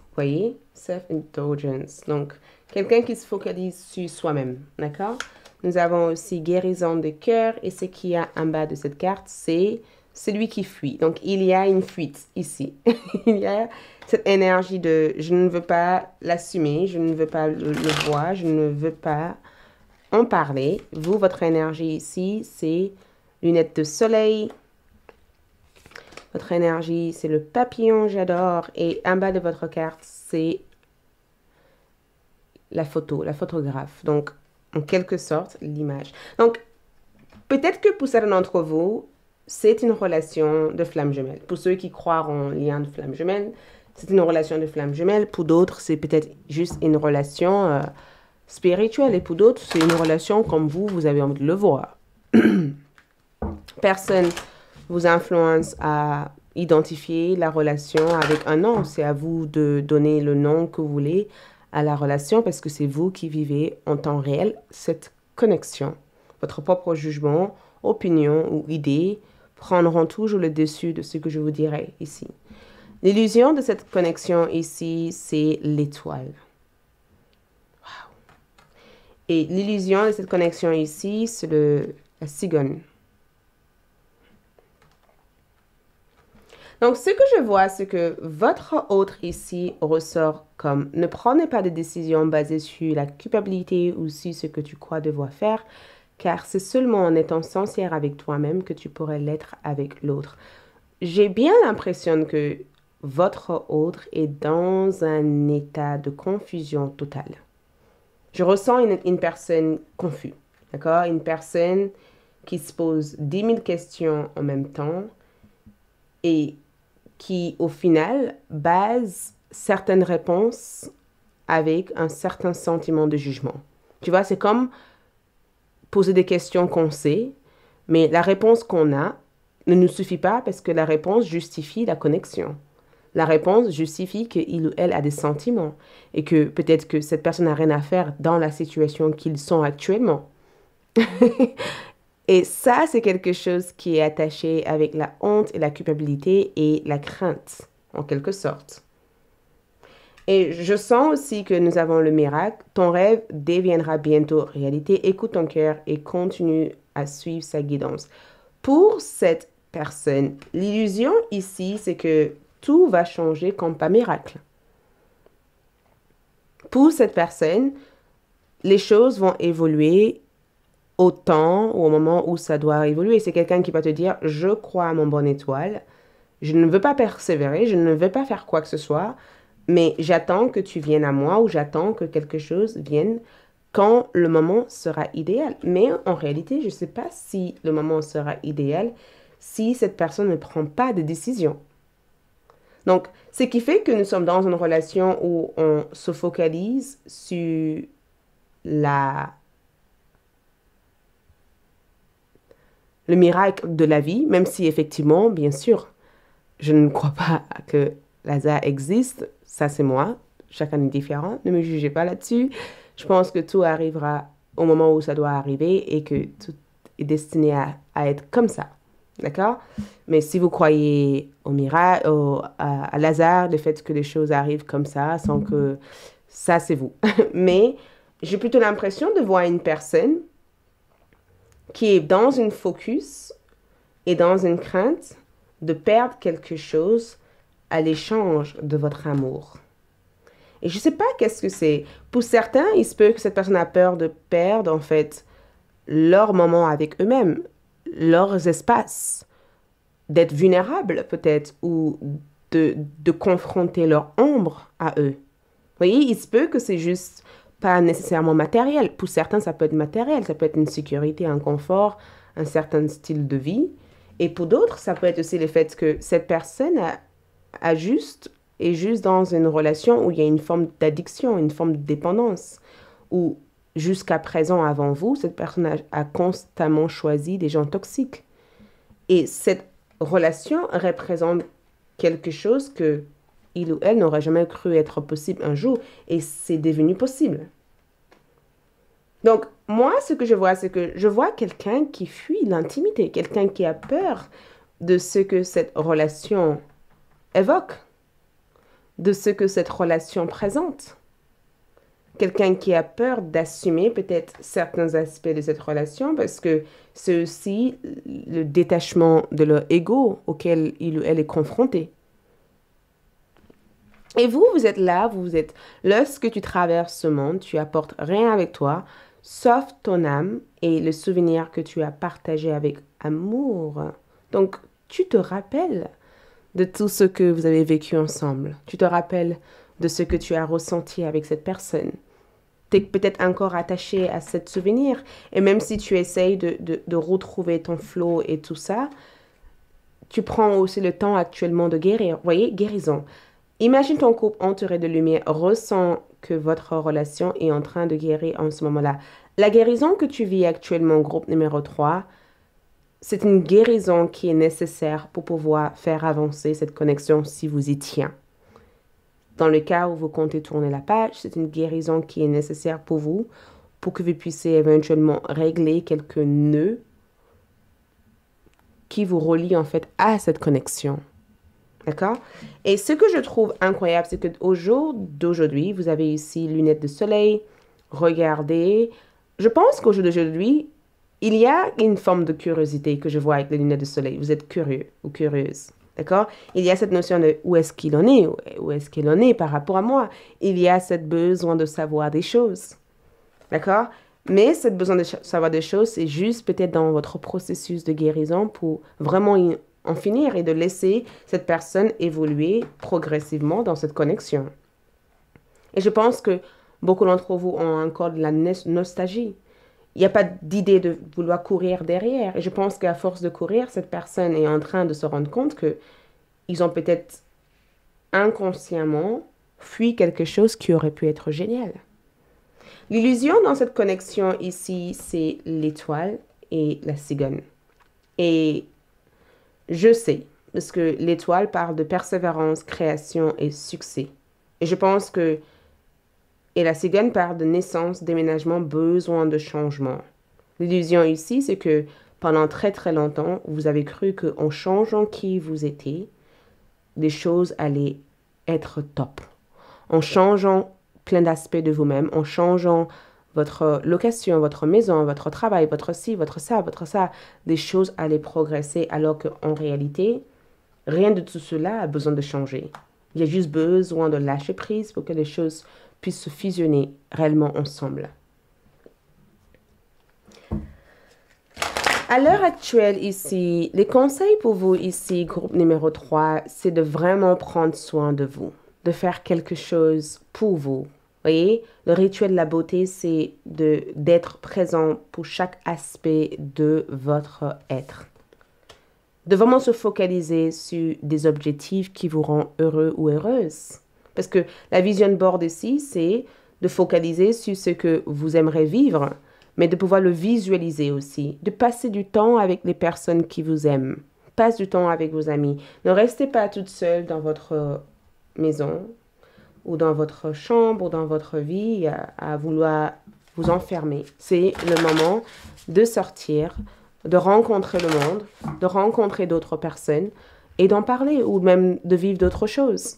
Vous voyez, self-indulgence. Donc, Quelqu'un qui se focalise sur soi-même, d'accord Nous avons aussi guérison de cœur et ce qu'il y a en bas de cette carte, c'est celui qui fuit. Donc, il y a une fuite ici. il y a cette énergie de je ne veux pas l'assumer, je ne veux pas le, le voir, je ne veux pas en parler. Vous, votre énergie ici, c'est lunettes de soleil, votre énergie, c'est le papillon, j'adore. Et en bas de votre carte, c'est la photo, la photographe. Donc, en quelque sorte, l'image. Donc, peut-être que pour certains d'entre vous, c'est une relation de flamme jumelle. Pour ceux qui croient en lien de flamme jumelle, c'est une relation de flamme jumelle. Pour d'autres, c'est peut-être juste une relation euh, spirituelle. Et pour d'autres, c'est une relation comme vous, vous avez envie de le voir. Personne vous influence à identifier la relation avec un nom. C'est à vous de donner le nom que vous voulez à la relation parce que c'est vous qui vivez en temps réel cette connexion. Votre propre jugement, opinion ou idée prendront toujours le dessus de ce que je vous dirai ici. L'illusion de cette connexion ici, c'est l'étoile. Et l'illusion de cette connexion ici, c'est la cigogne. Donc, ce que je vois, c'est que votre autre ici ressort comme ne prenez pas de décision basée sur la culpabilité ou sur ce que tu crois devoir faire, car c'est seulement en étant sincère avec toi-même que tu pourrais l'être avec l'autre. J'ai bien l'impression que votre autre est dans un état de confusion totale. Je ressens une, une personne confuse, d'accord Une personne qui se pose 10 000 questions en même temps et qui, au final, base certaines réponses avec un certain sentiment de jugement. Tu vois, c'est comme poser des questions qu'on sait, mais la réponse qu'on a ne nous suffit pas parce que la réponse justifie la connexion. La réponse justifie qu'il ou elle a des sentiments et que peut-être que cette personne n'a rien à faire dans la situation qu'ils sont actuellement. Et ça, c'est quelque chose qui est attaché avec la honte et la culpabilité et la crainte, en quelque sorte. Et je sens aussi que nous avons le miracle. Ton rêve deviendra bientôt réalité. Écoute ton cœur et continue à suivre sa guidance. Pour cette personne, l'illusion ici, c'est que tout va changer comme par miracle. Pour cette personne, les choses vont évoluer au temps ou au moment où ça doit évoluer. C'est quelqu'un qui va te dire Je crois à mon bon étoile, je ne veux pas persévérer, je ne veux pas faire quoi que ce soit, mais j'attends que tu viennes à moi ou j'attends que quelque chose vienne quand le moment sera idéal. Mais en réalité, je ne sais pas si le moment sera idéal si cette personne ne prend pas de décision. Donc, ce qui fait que nous sommes dans une relation où on se focalise sur la le miracle de la vie, même si effectivement, bien sûr, je ne crois pas que l'hasard existe. Ça, c'est moi. Chacun est différent. Ne me jugez pas là-dessus. Je pense que tout arrivera au moment où ça doit arriver et que tout est destiné à, être comme ça. D'accord Mais si vous croyez au miracle, au, à, à le fait que les choses arrivent comme ça, sans que ça, c'est vous. Mais j'ai plutôt l'impression de voir une personne qui est dans une focus et dans une crainte de perdre quelque chose à l'échange de votre amour. Et je ne sais pas qu'est-ce que c'est. Pour certains, il se peut que cette personne a peur de perdre, en fait, leur moment avec eux-mêmes, leurs espaces, d'être vulnérable peut-être, ou de, de confronter leur ombre à eux. Vous voyez, il se peut que c'est juste pas nécessairement matériel. Pour certains, ça peut être matériel, ça peut être une sécurité, un confort, un certain style de vie. Et pour d'autres, ça peut être aussi le fait que cette personne a, juste, est juste dans une relation où il y a une forme d'addiction, une forme de dépendance, où jusqu'à présent, avant vous, cette personne a, constamment choisi des gens toxiques. Et cette relation représente quelque chose que il ou elle n'aurait jamais cru être possible un jour et c'est devenu possible. Donc, moi, ce que je vois, c'est que je vois quelqu'un qui fuit l'intimité, quelqu'un qui a peur de ce que cette relation évoque, de ce que cette relation présente. Quelqu'un qui a peur d'assumer peut-être certains aspects de cette relation parce que c'est aussi le détachement de leur ego auquel il ou elle est confronté. Et vous, vous êtes là, vous êtes lorsque tu traverses ce monde, tu apportes rien avec toi, sauf ton âme et le souvenir que tu as partagé avec amour. Donc, tu te rappelles de tout ce que vous avez vécu ensemble. Tu te rappelles de ce que tu as ressenti avec cette personne. Tu es peut-être encore attaché à ce souvenir. Et même si tu essayes de, de retrouver ton flot et tout ça, tu prends aussi le temps actuellement de guérir. Voyez, guérison. Imagine ton couple entouré de lumière. ressent que votre relation est en train de guérir en ce moment-là. La guérison que tu vis actuellement, groupe numéro 3, c'est une guérison qui est nécessaire pour pouvoir faire avancer cette connexion si vous y tient. Dans le cas où vous comptez tourner la page, c'est une guérison qui est nécessaire pour vous, pour que vous puissiez éventuellement régler quelques nœuds qui vous relient en fait à cette connexion. D'accord Et ce que je trouve incroyable, c'est qu'au jour d'aujourd'hui, vous avez ici lunettes de soleil, regardez. Je pense qu'au jour d'aujourd'hui, il y a une forme de curiosité que je vois avec les lunettes de soleil. Vous êtes curieux ou curieuse. D'accord Il y a cette notion de où est-ce qu'il en est, où est-ce qu'il en est par rapport à moi. Il y a cette besoin de savoir des choses. D'accord Mais ce besoin de savoir des choses, c'est juste peut-être dans votre processus de guérison pour vraiment en finir et de laisser cette personne évoluer progressivement dans cette connexion. Et je pense que beaucoup d'entre vous ont encore de la nostalgie. Il n'y a pas d'idée de vouloir courir derrière. Et je pense qu'à force de courir, cette personne est en train de se rendre compte que ils ont peut-être inconsciemment fui quelque chose qui aurait pu être génial. L'illusion dans cette connexion ici, c'est l'étoile et la cigogne. Et je sais, parce que l'étoile parle de persévérance, création et succès. Et je pense que... Et la cigogne parle de naissance, déménagement, besoin de changement. L'illusion ici, c'est que pendant très très longtemps, vous avez cru qu'en changeant qui vous étiez, les choses allaient être top. En changeant plein d'aspects de vous-même, en changeant votre euh, location, votre maison, votre travail, votre ci, votre ça, votre ça, des choses allaient progresser alors qu'en réalité, rien de tout cela a besoin de changer. Il y a juste besoin de lâcher prise pour que les choses puissent se fusionner réellement ensemble. À l'heure actuelle ici, les conseils pour vous ici, groupe numéro 3, c'est de vraiment prendre soin de vous, de faire quelque chose pour vous, le rituel de la beauté, c'est d'être présent pour chaque aspect de votre être. De vraiment se focaliser sur des objectifs qui vous rendent heureux ou heureuse. Parce que la vision board ici, c'est de focaliser sur ce que vous aimeriez vivre, mais de pouvoir le visualiser aussi, de passer du temps avec les personnes qui vous aiment. Passe du temps avec vos amis. Ne restez pas toute seule dans votre maison, ou dans votre chambre ou dans votre vie à, vouloir vous enfermer. C'est le moment de sortir, de rencontrer le monde, de rencontrer d'autres personnes et d'en parler ou même de vivre d'autres choses.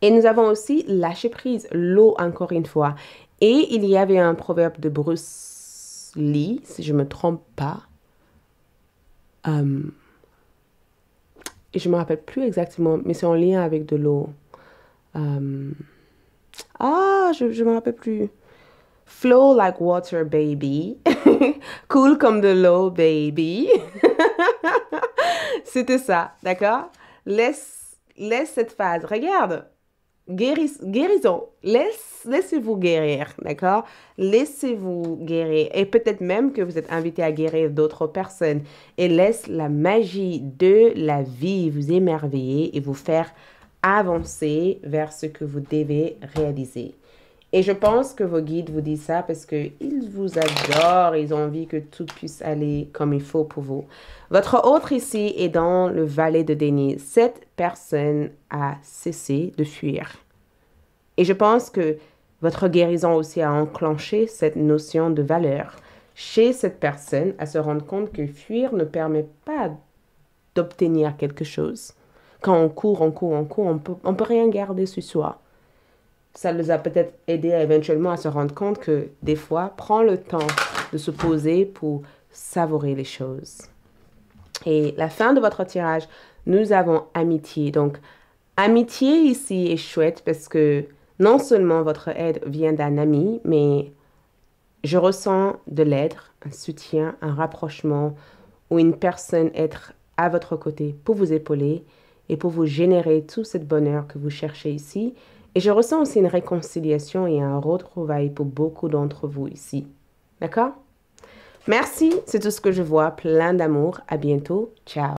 Et nous avons aussi lâché prise, l'eau encore une fois. Et il y avait un proverbe de Bruce Lee, si je ne me trompe pas. Euh, et je ne me rappelle plus exactement, mais c'est en lien avec de l'eau. Euh, ah, je ne me rappelle plus. Flow like water, baby. cool comme de l'eau, baby. C'était ça, d'accord laisse, laisse cette phase. Regarde, guérison. laissez-vous guérir, d'accord Laissez-vous guérir. Et peut-être même que vous êtes invité à guérir d'autres personnes. Et laisse la magie de la vie vous émerveiller et vous faire avancer vers ce que vous devez réaliser. Et je pense que vos guides vous disent ça parce qu'ils vous adorent, ils ont envie que tout puisse aller comme il faut pour vous. Votre autre ici est dans le valet de déni. Cette personne a cessé de fuir. Et je pense que votre guérison aussi a enclenché cette notion de valeur chez cette personne à se rendre compte que fuir ne permet pas d'obtenir quelque chose quand on court, on court, on court, on peut, on peut rien garder sur soi. Ça les a peut-être aidés éventuellement à se rendre compte que des fois, prends le temps de se poser pour savourer les choses. Et la fin de votre tirage, nous avons amitié. Donc, amitié ici est chouette parce que non seulement votre aide vient d'un ami, mais je ressens de l'aide, un soutien, un rapprochement ou une personne être à votre côté pour vous épauler et pour vous générer tout ce bonheur que vous cherchez ici. Et je ressens aussi une réconciliation et un retrouvail pour beaucoup d'entre vous ici. D'accord Merci, c'est tout ce que je vois. Plein d'amour. À bientôt. Ciao.